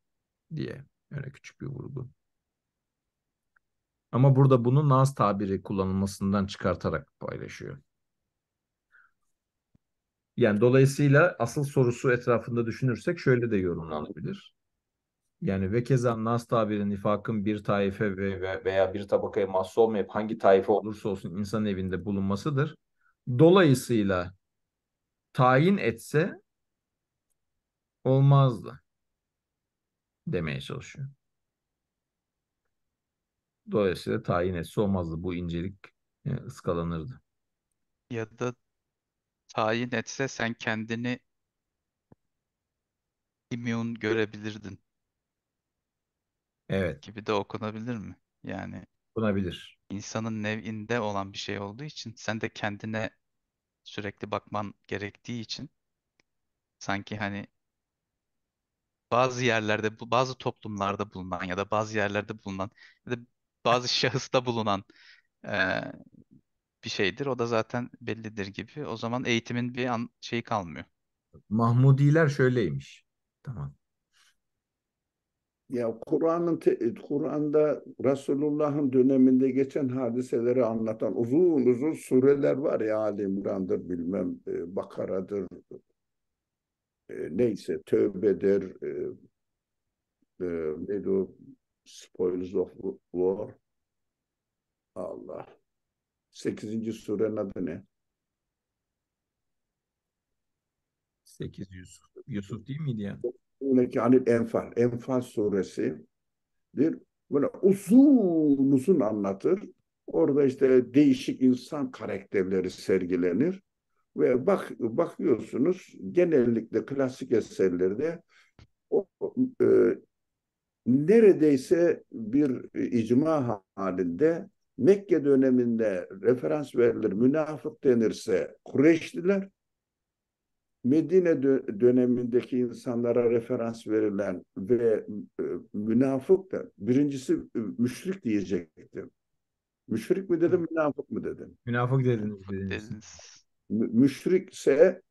diye öyle küçük bir vurgu. Ama burada bunu naz tabiri kullanılmasından çıkartarak paylaşıyor. Yani dolayısıyla asıl sorusu etrafında düşünürsek şöyle de yorumlanabilir. Yani ve keza naz tabiri nifakın bir taife ve veya bir tabakaya mahsus olmayıp hangi taife olursa olsun insan evinde bulunmasıdır. Dolayısıyla tayin etse olmazdı demeye çalışıyor. Dolayısıyla tayin etse olmazdı. Bu incelik e, ıskalanırdı. Ya da tayin etse sen kendini immün görebilirdin Evet, gibi de okunabilir mi? Yani Okunabilir. İnsanın nev'inde olan bir şey olduğu için sen de kendine sürekli bakman gerektiği için sanki hani bazı yerlerde, bu- bazı toplumlarda bulunan ya da bazı yerlerde bulunan ya da bazı şahısta bulunan e, bir şeydir. O da zaten bellidir gibi. O zaman eğitimin bir an şeyi kalmıyor. Mahmudiler şöyleymiş. Tamam ya Kur'an'ın Kur'an'da Resulullah'ın döneminde geçen hadiseleri anlatan uzun uzun sureler var ya Ali İmran'dır bilmem e, Bakara'dır e, neyse Tövbe'dir e, e, neydi o Spoils of War Allah 8. surenin adı ne? 8 Yusuf. Yusuf değil miydi ya? Yöneki anil enfal. Enfal suresidir. Böyle uzun uzun anlatır. Orada işte değişik insan karakterleri sergilenir. Ve bak bakıyorsunuz genellikle klasik eserlerde o, e, neredeyse bir icma halinde Mekke döneminde referans verilir, münafık denirse Kureyşliler, Medine dö dönemindeki insanlara referans verilen ve e, münafık da birincisi e, müşrik diyecektim. Müşrik mi dedim, münafık mı dedim? Münafık dediniz. dediniz. Mü müşrikse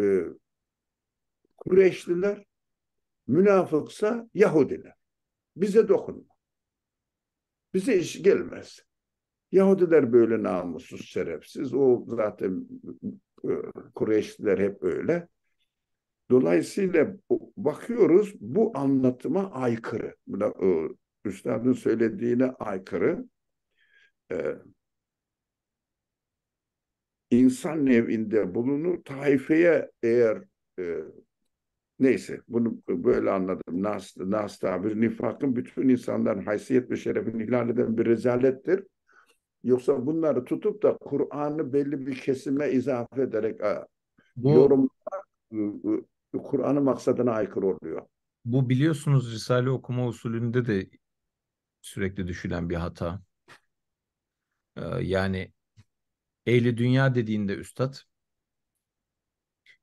e, Kureyşliler, münafıksa Yahudiler. Bize dokunma. Bize iş gelmez. Yahudiler böyle namussuz, şerefsiz. O zaten e, Kureyşliler hep öyle. Dolayısıyla bakıyoruz bu anlatıma aykırı. Buna, e, Üstad'ın söylediğine aykırı. Ee, insan nevinde bulunur. Taife'ye eğer e, neyse bunu böyle anladım. Nas, nas tabir nifakın bütün insanların haysiyet ve şerefini ihlal eden bir rezalettir. Yoksa bunları tutup da Kur'an'ı belli bir kesime izafe ederek bu, yorum Kur'an'ın maksadına aykırı oluyor. Bu biliyorsunuz Risale okuma usulünde de sürekli düşülen bir hata. Ee, yani ehli dünya dediğinde üstad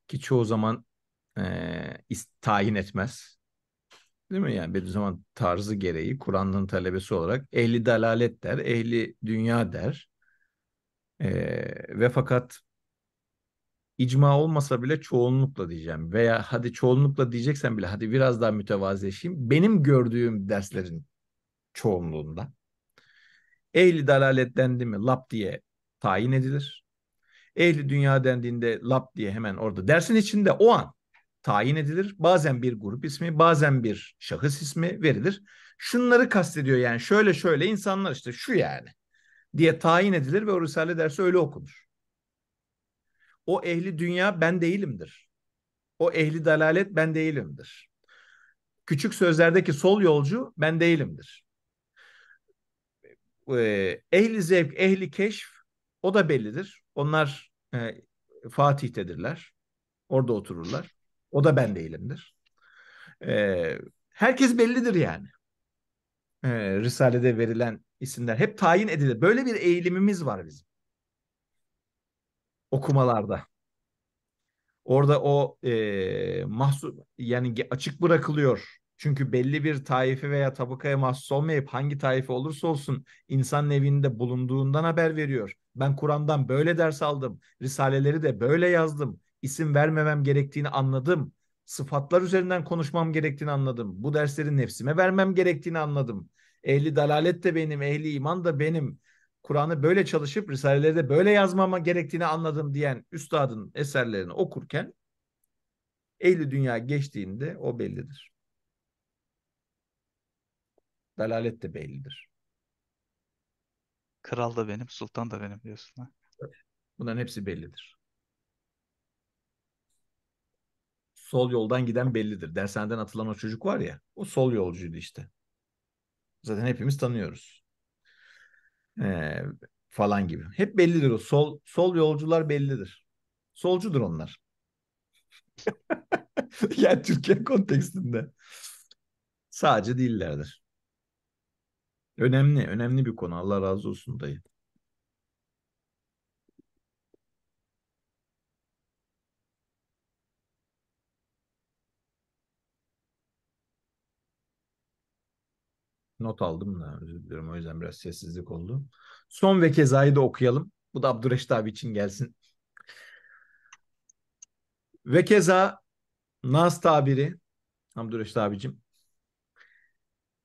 ki çoğu zaman e, tayin etmez Değil mi? Yani Bediüzzaman tarzı gereği Kur'an'ın talebesi olarak ehli dalalet der, ehli dünya der. E, ve fakat icma olmasa bile çoğunlukla diyeceğim veya hadi çoğunlukla diyeceksen bile hadi biraz daha mütevazileşeyim. Benim gördüğüm derslerin çoğunluğunda ehli dalalet dendi mi lap diye tayin edilir. Ehli dünya dendiğinde lap diye hemen orada dersin içinde o an tayin edilir. Bazen bir grup ismi, bazen bir şahıs ismi verilir. Şunları kastediyor yani şöyle şöyle insanlar işte şu yani diye tayin edilir ve o risale dersi öyle okunur. O ehli dünya ben değilimdir. O ehli dalalet ben değilimdir. Küçük sözlerdeki sol yolcu ben değilimdir. Ee, ehli zevk, ehli keşf o da bellidir. Onlar e, Fatih'tedirler. Orada otururlar. O da ben değilimdir. Ee, herkes bellidir yani. Ee, Risale'de verilen isimler hep tayin edilir. Böyle bir eğilimimiz var bizim. Okumalarda. Orada o e, mahsus yani açık bırakılıyor. Çünkü belli bir taife veya tabakaya mahsus olmayıp hangi taife olursa olsun insan nevinde bulunduğundan haber veriyor. Ben Kur'an'dan böyle ders aldım. Risaleleri de böyle yazdım isim vermemem gerektiğini anladım. Sıfatlar üzerinden konuşmam gerektiğini anladım. Bu dersleri nefsime vermem gerektiğini anladım. Ehli dalalet de benim, ehli iman da benim. Kur'an'ı böyle çalışıp risaleleri de böyle yazmama gerektiğini anladım diyen üstadın eserlerini okurken ehli dünya geçtiğinde o bellidir. Dalalet de bellidir. Kral da benim, sultan da benim diyorsun. Ha? Bunların hepsi bellidir. sol yoldan giden bellidir. Dershaneden atılan o çocuk var ya o sol yolcuydu işte. Zaten hepimiz tanıyoruz. Ee, falan gibi. Hep bellidir o. Sol sol yolcular bellidir. Solcudur onlar. [laughs] yani Türkiye kontekstinde. Sadece değillerdir. Önemli, önemli bir konu. Allah razı olsun dayı. Not aldım da özür diliyorum. O yüzden biraz sessizlik oldu. Son ve kezayı da okuyalım. Bu da Abdüreşit abi için gelsin. Ve keza Nas tabiri Abdüreşit abicim.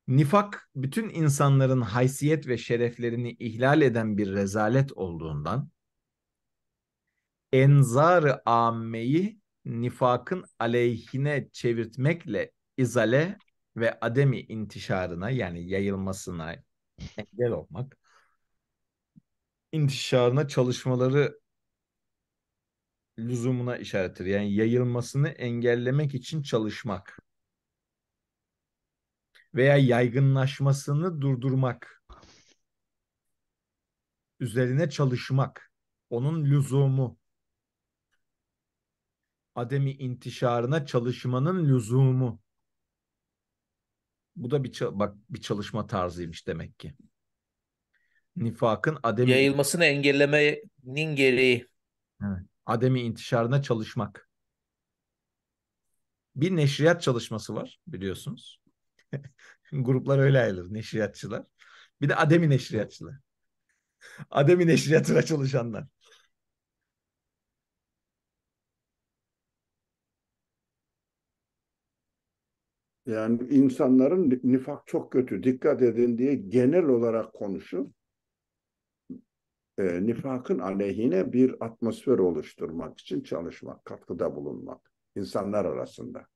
Nifak bütün insanların haysiyet ve şereflerini ihlal eden bir rezalet olduğundan enzar-ı ammeyi nifakın aleyhine çevirtmekle izale ve ademi intişarına yani yayılmasına engel olmak intişarına çalışmaları lüzumuna işarettir. Yani yayılmasını engellemek için çalışmak veya yaygınlaşmasını durdurmak üzerine çalışmak onun lüzumu ademi intişarına çalışmanın lüzumu bu da bir bak bir çalışma tarzıymış demek ki. Nifakın ademi yayılmasını engellemenin gereği. Ademi intişarına çalışmak. Bir neşriyat çalışması var biliyorsunuz. [laughs] Gruplar öyle ayrılır neşriyatçılar. Bir de ademi neşriyatçılar. Ademi neşriyatına çalışanlar. Yani insanların nifak çok kötü dikkat edin diye genel olarak konuşup e, nifakın aleyhine bir atmosfer oluşturmak için çalışmak, katkıda bulunmak insanlar arasında.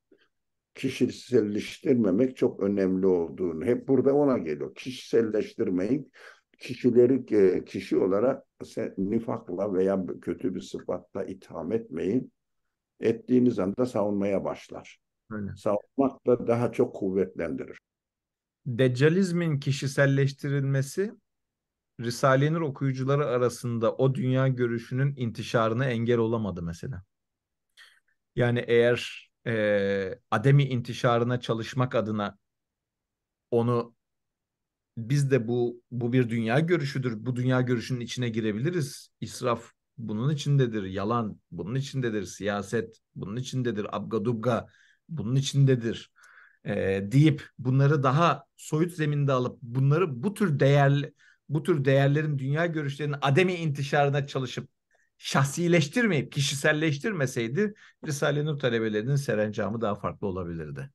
Kişiselleştirmemek çok önemli olduğunu hep burada ona geliyor. Kişiselleştirmeyin kişileri e, kişi olarak nifakla veya kötü bir sıfatla itham etmeyin. Ettiğiniz anda savunmaya başlar. Öyle. da daha çok kuvvetlendirir. Deccalizmin kişiselleştirilmesi Risale-i Nur okuyucuları arasında o dünya görüşünün intişarına engel olamadı mesela. Yani eğer e, ademi intişarına çalışmak adına onu biz de bu bu bir dünya görüşüdür. Bu dünya görüşünün içine girebiliriz. İsraf bunun içindedir. Yalan bunun içindedir. Siyaset bunun içindedir. Abga dubga bunun içindedir e, deyip bunları daha soyut zeminde alıp bunları bu tür değerli bu tür değerlerin dünya görüşlerinin ademi intişarına çalışıp şahsileştirmeyip kişiselleştirmeseydi Risale Nur talebelerinin serencamı daha farklı olabilirdi.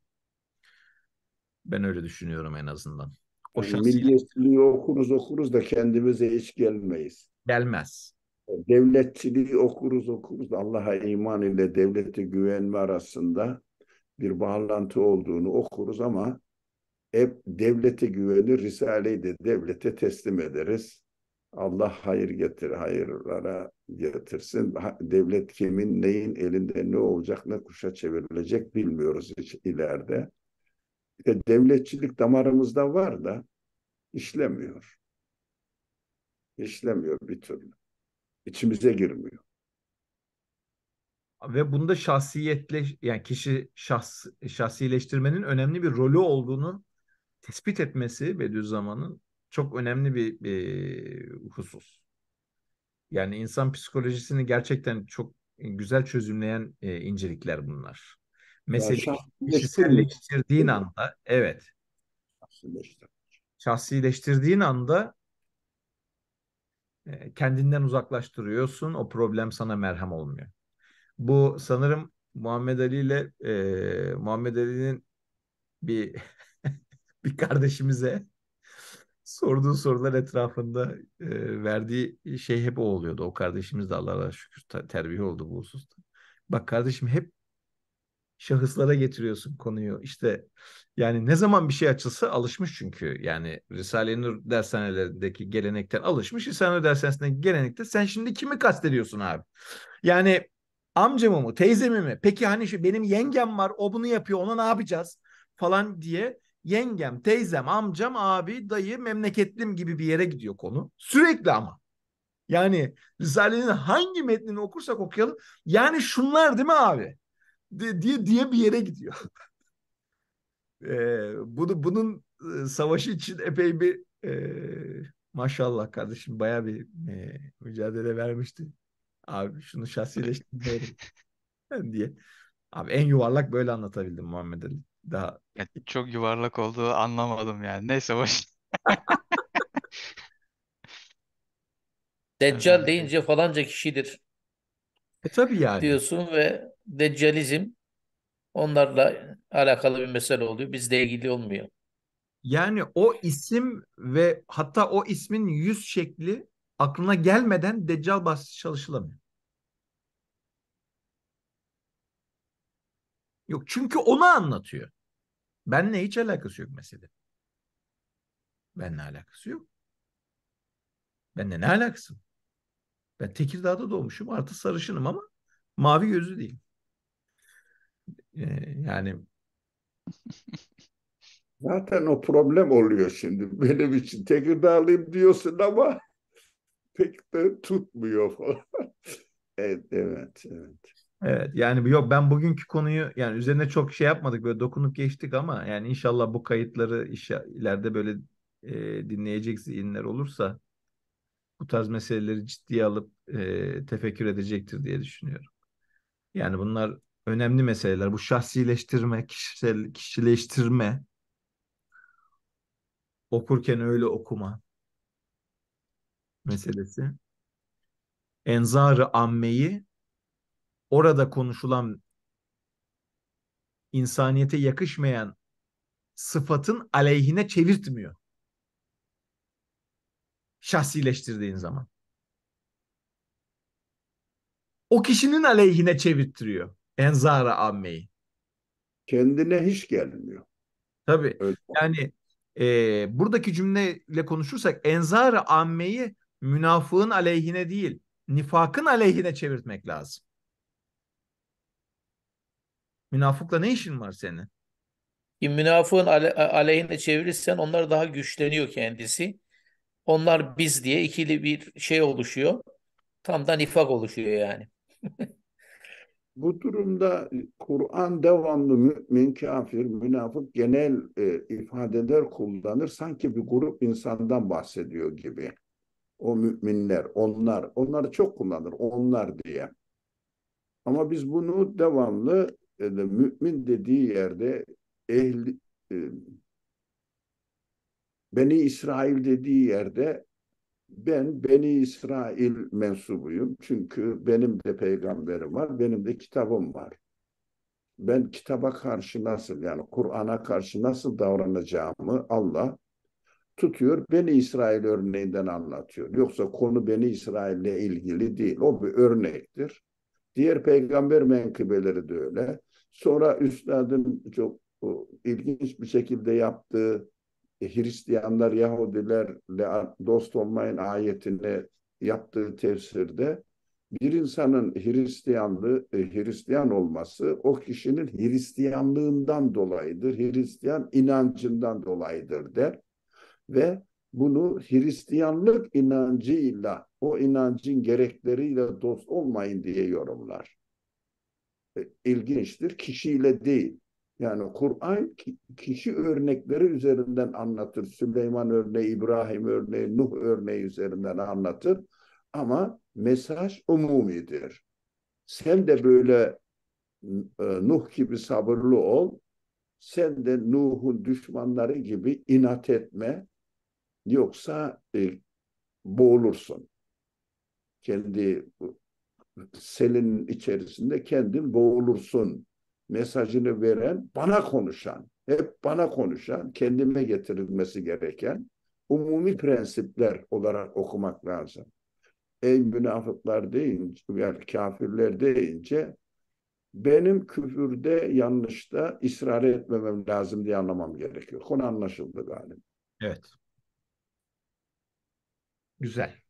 Ben öyle düşünüyorum en azından. O yani Milliyetçiliği okuruz okuruz da kendimize hiç gelmeyiz. Gelmez. Devletçiliği okuruz okuruz Allah'a iman ile devlete güvenme arasında bir bağlantı olduğunu okuruz ama hep devlete güvenir, Risale'yi de devlete teslim ederiz. Allah hayır getir, hayırlara getirsin. Devlet kimin, neyin elinde ne olacak, ne kuşa çevrilecek bilmiyoruz hiç ileride. E, devletçilik damarımızda var da işlemiyor. İşlemiyor bir türlü. İçimize girmiyor ve bunda şahsiyetle yani kişi şahs, şahsileştirmenin önemli bir rolü olduğunu tespit etmesi Bediüzzaman'ın çok önemli bir, bir husus. Yani insan psikolojisini gerçekten çok e, güzel çözümleyen e, incelikler bunlar. Mesela kişiselleştirdiğin anda evet. Şahsileştirdiğin anda e, kendinden uzaklaştırıyorsun. O problem sana merhem olmuyor. Bu sanırım Muhammed Ali ile e, Muhammed Ali'nin bir [laughs] bir kardeşimize sorduğu sorular etrafında e, verdiği şey hep o oluyordu. O kardeşimiz de Allah'a şükür terbiye oldu bu hususta. Bak kardeşim hep şahıslara getiriyorsun konuyu. İşte yani ne zaman bir şey açılsa alışmış çünkü. Yani Risale-i Nur dershanelerindeki gelenekten alışmış. Risale-i Nur dershanesindeki gelenekte sen şimdi kimi kastediyorsun abi? Yani amcamı mı teyzemi mi peki hani şu benim yengem var o bunu yapıyor ona ne yapacağız falan diye yengem teyzem amcam abi dayı memleketlim gibi bir yere gidiyor konu sürekli ama yani Risale'nin hangi metnini okursak okuyalım yani şunlar değil mi abi diye diye, diye bir yere gidiyor [laughs] ee, bunu bunun e, savaşı için epey bir e, maşallah kardeşim baya bir e, mücadele vermişti Abi şunu şahsileştirmeyelim [laughs] [laughs] diye. Abi en yuvarlak böyle anlatabildim Muhammed Ali. Daha ya çok yuvarlak olduğu anlamadım yani. Neyse boş. [laughs] Deccal deyince falanca kişidir E tabii yani. diyorsun ve deccalizm onlarla alakalı bir mesele oluyor. Bizle ilgili olmuyor. Yani o isim ve hatta o ismin yüz şekli aklına gelmeden deccal bahsi çalışılamıyor. Yok çünkü onu anlatıyor. Benle hiç alakası yok mesele. Benle alakası yok. Benle ne alakası? Ben Tekirdağ'da doğmuşum artı sarışınım ama mavi gözü değil. Ee, yani Zaten o problem oluyor şimdi. Benim için Tekirdağlıyım diyorsun ama pek de tutmuyor falan. [laughs] evet, evet, evet. Evet yani yok ben bugünkü konuyu yani üzerine çok şey yapmadık böyle dokunup geçtik ama yani inşallah bu kayıtları işe, ileride böyle e, dinleyecek zihinler olursa bu tarz meseleleri ciddiye alıp e, tefekkür edecektir diye düşünüyorum. Yani bunlar önemli meseleler. Bu şahsileştirme, kişisel, kişileştirme, okurken öyle okuma meselesi. Enzarı ammeyi orada konuşulan insaniyete yakışmayan sıfatın aleyhine çevirtmiyor. Şahsileştirdiğin zaman. O kişinin aleyhine çevirttiriyor enzara ammeyi. Kendine hiç gelmiyor. Tabii. Öyle. Yani e, buradaki cümleyle konuşursak enzara ammeyi münafığın aleyhine değil, nifakın aleyhine çevirtmek lazım. Münafıkla ne işin var senin? Münafığın ale aleyhine çevirirsen onlar daha güçleniyor kendisi. Onlar biz diye ikili bir şey oluşuyor. Tam da nifak oluşuyor yani. Bu durumda Kur'an devamlı mümin, kafir, münafık genel e, ifadeler kullanır. Sanki bir grup insandan bahsediyor gibi o müminler, onlar, onları çok kullanır, onlar diye. Ama biz bunu devamlı e, mümin dediği yerde ehli, e, Beni İsrail dediği yerde ben Beni İsrail mensubuyum. Çünkü benim de peygamberim var, benim de kitabım var. Ben kitaba karşı nasıl yani Kur'an'a karşı nasıl davranacağımı Allah tutuyor Beni İsrail örneğinden anlatıyor. Yoksa konu Beni İsrail'le ilgili değil. O bir örnektir. Diğer peygamber menkıbeleri de öyle. Sonra üstadın çok ilginç bir şekilde yaptığı e, Hristiyanlar, Yahudilerle dost olmayın ayetini yaptığı tefsirde bir insanın Hristiyanlığı, e, Hristiyan olması o kişinin Hristiyanlığından dolayıdır, Hristiyan inancından dolayıdır der ve bunu Hristiyanlık inancıyla, o inancın gerekleriyle dost olmayın diye yorumlar. E, ilginçtir, kişiyle değil. Yani Kur'an kişi örnekleri üzerinden anlatır. Süleyman örneği, İbrahim örneği, Nuh örneği üzerinden anlatır. Ama mesaj umumidir. Sen de böyle e, Nuh gibi sabırlı ol. Sen de Nuh'un düşmanları gibi inat etme. Yoksa e, boğulursun. Kendi selin içerisinde kendin boğulursun. Mesajını veren, bana konuşan, hep bana konuşan, kendime getirilmesi gereken umumi prensipler olarak okumak lazım. Ey münafıklar deyince, yani kafirler deyince benim küfürde, yanlışta ısrar etmemem lazım diye anlamam gerekiyor. Konu anlaşıldı galiba. Evet. Güzel.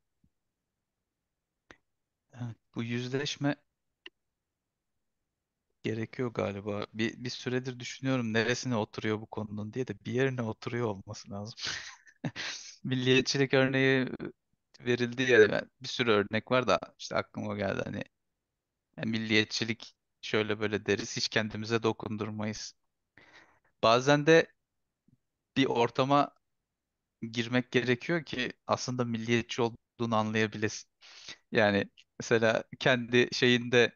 bu yüzleşme gerekiyor galiba. Bir, bir süredir düşünüyorum neresine oturuyor bu konunun diye de bir yerine oturuyor olması lazım. [laughs] Milliyetçilik örneği verildi ya ben, bir sürü örnek var da işte aklıma geldi hani yani milliyetçilik şöyle böyle deriz hiç kendimize dokundurmayız. Bazen de bir ortama girmek gerekiyor ki aslında milliyetçi olduğunu anlayabilesin. Yani mesela kendi şeyinde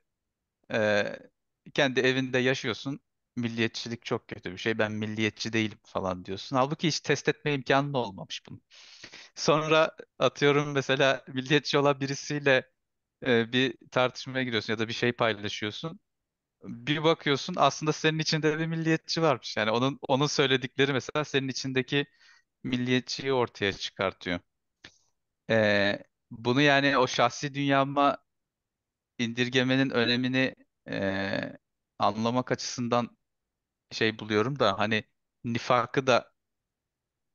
e, kendi evinde yaşıyorsun. Milliyetçilik çok kötü bir şey. Ben milliyetçi değilim falan diyorsun. Halbuki hiç test etme imkanın olmamış bunun. Sonra atıyorum mesela milliyetçi olan birisiyle e, bir tartışmaya giriyorsun ya da bir şey paylaşıyorsun. Bir bakıyorsun aslında senin içinde bir milliyetçi varmış. Yani onun onun söyledikleri mesela senin içindeki milliyetçiyi ortaya çıkartıyor. Ee, bunu yani o şahsi dünyama indirgemenin önemini e, anlamak açısından şey buluyorum da hani nifakı da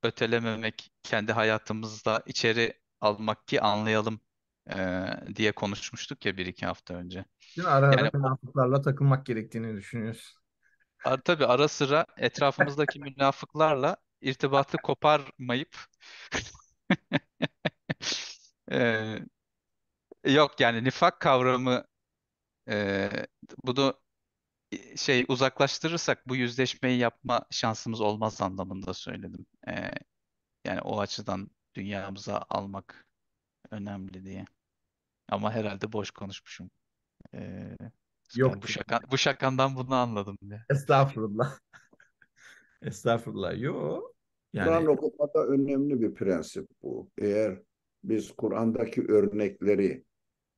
ötelememek, kendi hayatımızda içeri almak ki anlayalım e, diye konuşmuştuk ya bir iki hafta önce. Değil mi? Ara ara Yani o, münafıklarla takılmak gerektiğini düşünüyorsun. ar- tabii ara sıra etrafımızdaki münafıklarla irtibatı koparmayıp [laughs] e, yok yani nifak kavramı e, bunu şey uzaklaştırırsak bu yüzleşmeyi yapma şansımız olmaz anlamında söyledim. E, yani o açıdan dünyamıza almak önemli diye. Ama herhalde boş konuşmuşum. E, Yok. Yani bu şakan, bu şakandan bunu anladım diye. Estağfurullah. Estağfurullah. Yok. Yani... Kur'an okumada önemli bir prensip bu. Eğer biz Kur'an'daki örnekleri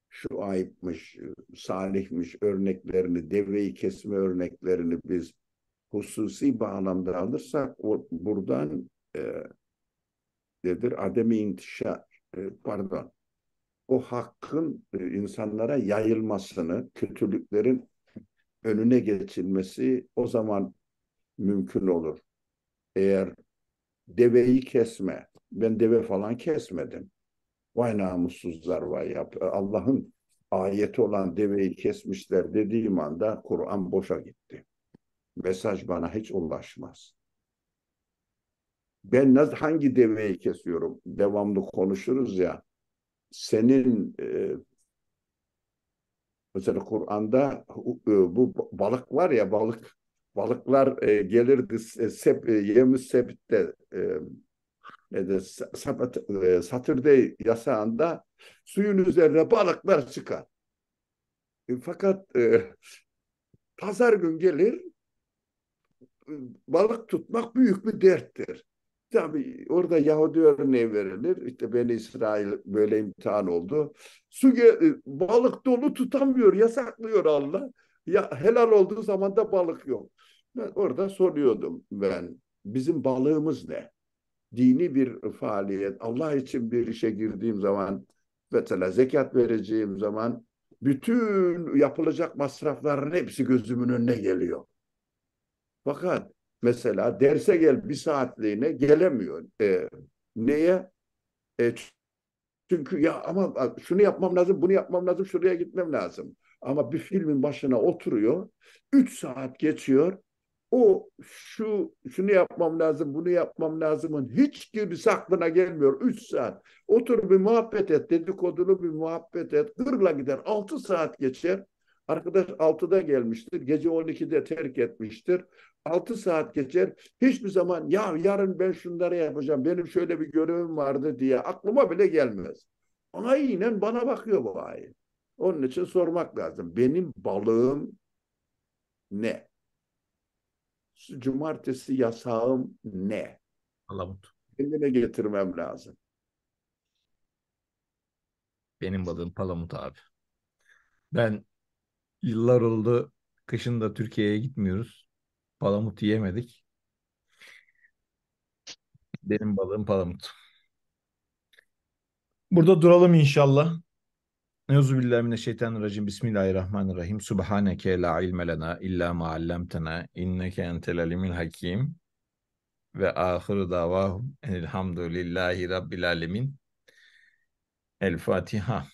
şu ayıpmış, salihmiş örneklerini, deveyi kesme örneklerini biz hususi bağlamda alırsak o, buradan e, nedir? Ademi intişar, e, pardon, o hakkın e, insanlara yayılmasını, kötülüklerin önüne geçilmesi o zaman mümkün olur. Eğer deveyi kesme, ben deve falan kesmedim. Vay namussuzlar vay yap. Allah'ın ayeti olan deveyi kesmişler dediğim anda Kur'an boşa gitti. Mesaj bana hiç ulaşmaz. Ben nasıl hangi deveyi kesiyorum? Devamlı konuşuruz ya. Senin e, mesela Kur'an'da e, bu balık var ya balık balıklar e, gelirdi e, sep, e, yemiş septe e, e sabat, e, Saturday yasağında suyun üzerine balıklar çıkar. E, fakat e, pazar gün gelir e, balık tutmak büyük bir derttir. Tabi orada Yahudi örneği verilir. İşte Ben İsrail böyle imtihan oldu. Su balık dolu tutamıyor, yasaklıyor Allah. Ya helal olduğu zaman da balık yok. Ben orada soruyordum ben. Bizim balığımız ne? Dini bir faaliyet. Allah için bir işe girdiğim zaman mesela zekat vereceğim zaman bütün yapılacak masrafların hepsi gözümün önüne geliyor. Fakat mesela derse gel bir saatliğine gelemiyor. E, neye? E, çünkü ya ama şunu yapmam lazım, bunu yapmam lazım, şuraya gitmem lazım. Ama bir filmin başına oturuyor. Üç saat geçiyor. O şu şunu yapmam lazım, bunu yapmam lazımın hiç gibi aklına gelmiyor. Üç saat. Otur bir muhabbet et, dedikodunu bir muhabbet et. Gırla gider. Altı saat geçer. Arkadaş altıda gelmiştir. Gece on 12'de terk etmiştir. Altı saat geçer. Hiçbir zaman ya yarın ben şunları yapacağım. Benim şöyle bir görevim vardı diye aklıma bile gelmez. Aynen bana bakıyor bu ayet. Onun için sormak lazım. Benim balığım ne? Cumartesi yasağım ne? Alamut. Kendine getirmem lazım. Benim balığım palamut abi. Ben yıllar oldu kışında Türkiye'ye gitmiyoruz. Palamut yiyemedik. Benim balığım palamut. Burada duralım inşallah. Euzu billahi mineşşeytanirracim. Bismillahirrahmanirrahim. Subhaneke la ilme lena illa ma allamtana inneke entel alimul hakim. Ve ahiru davahum elhamdülillahi rabbil alemin. El Fatiha.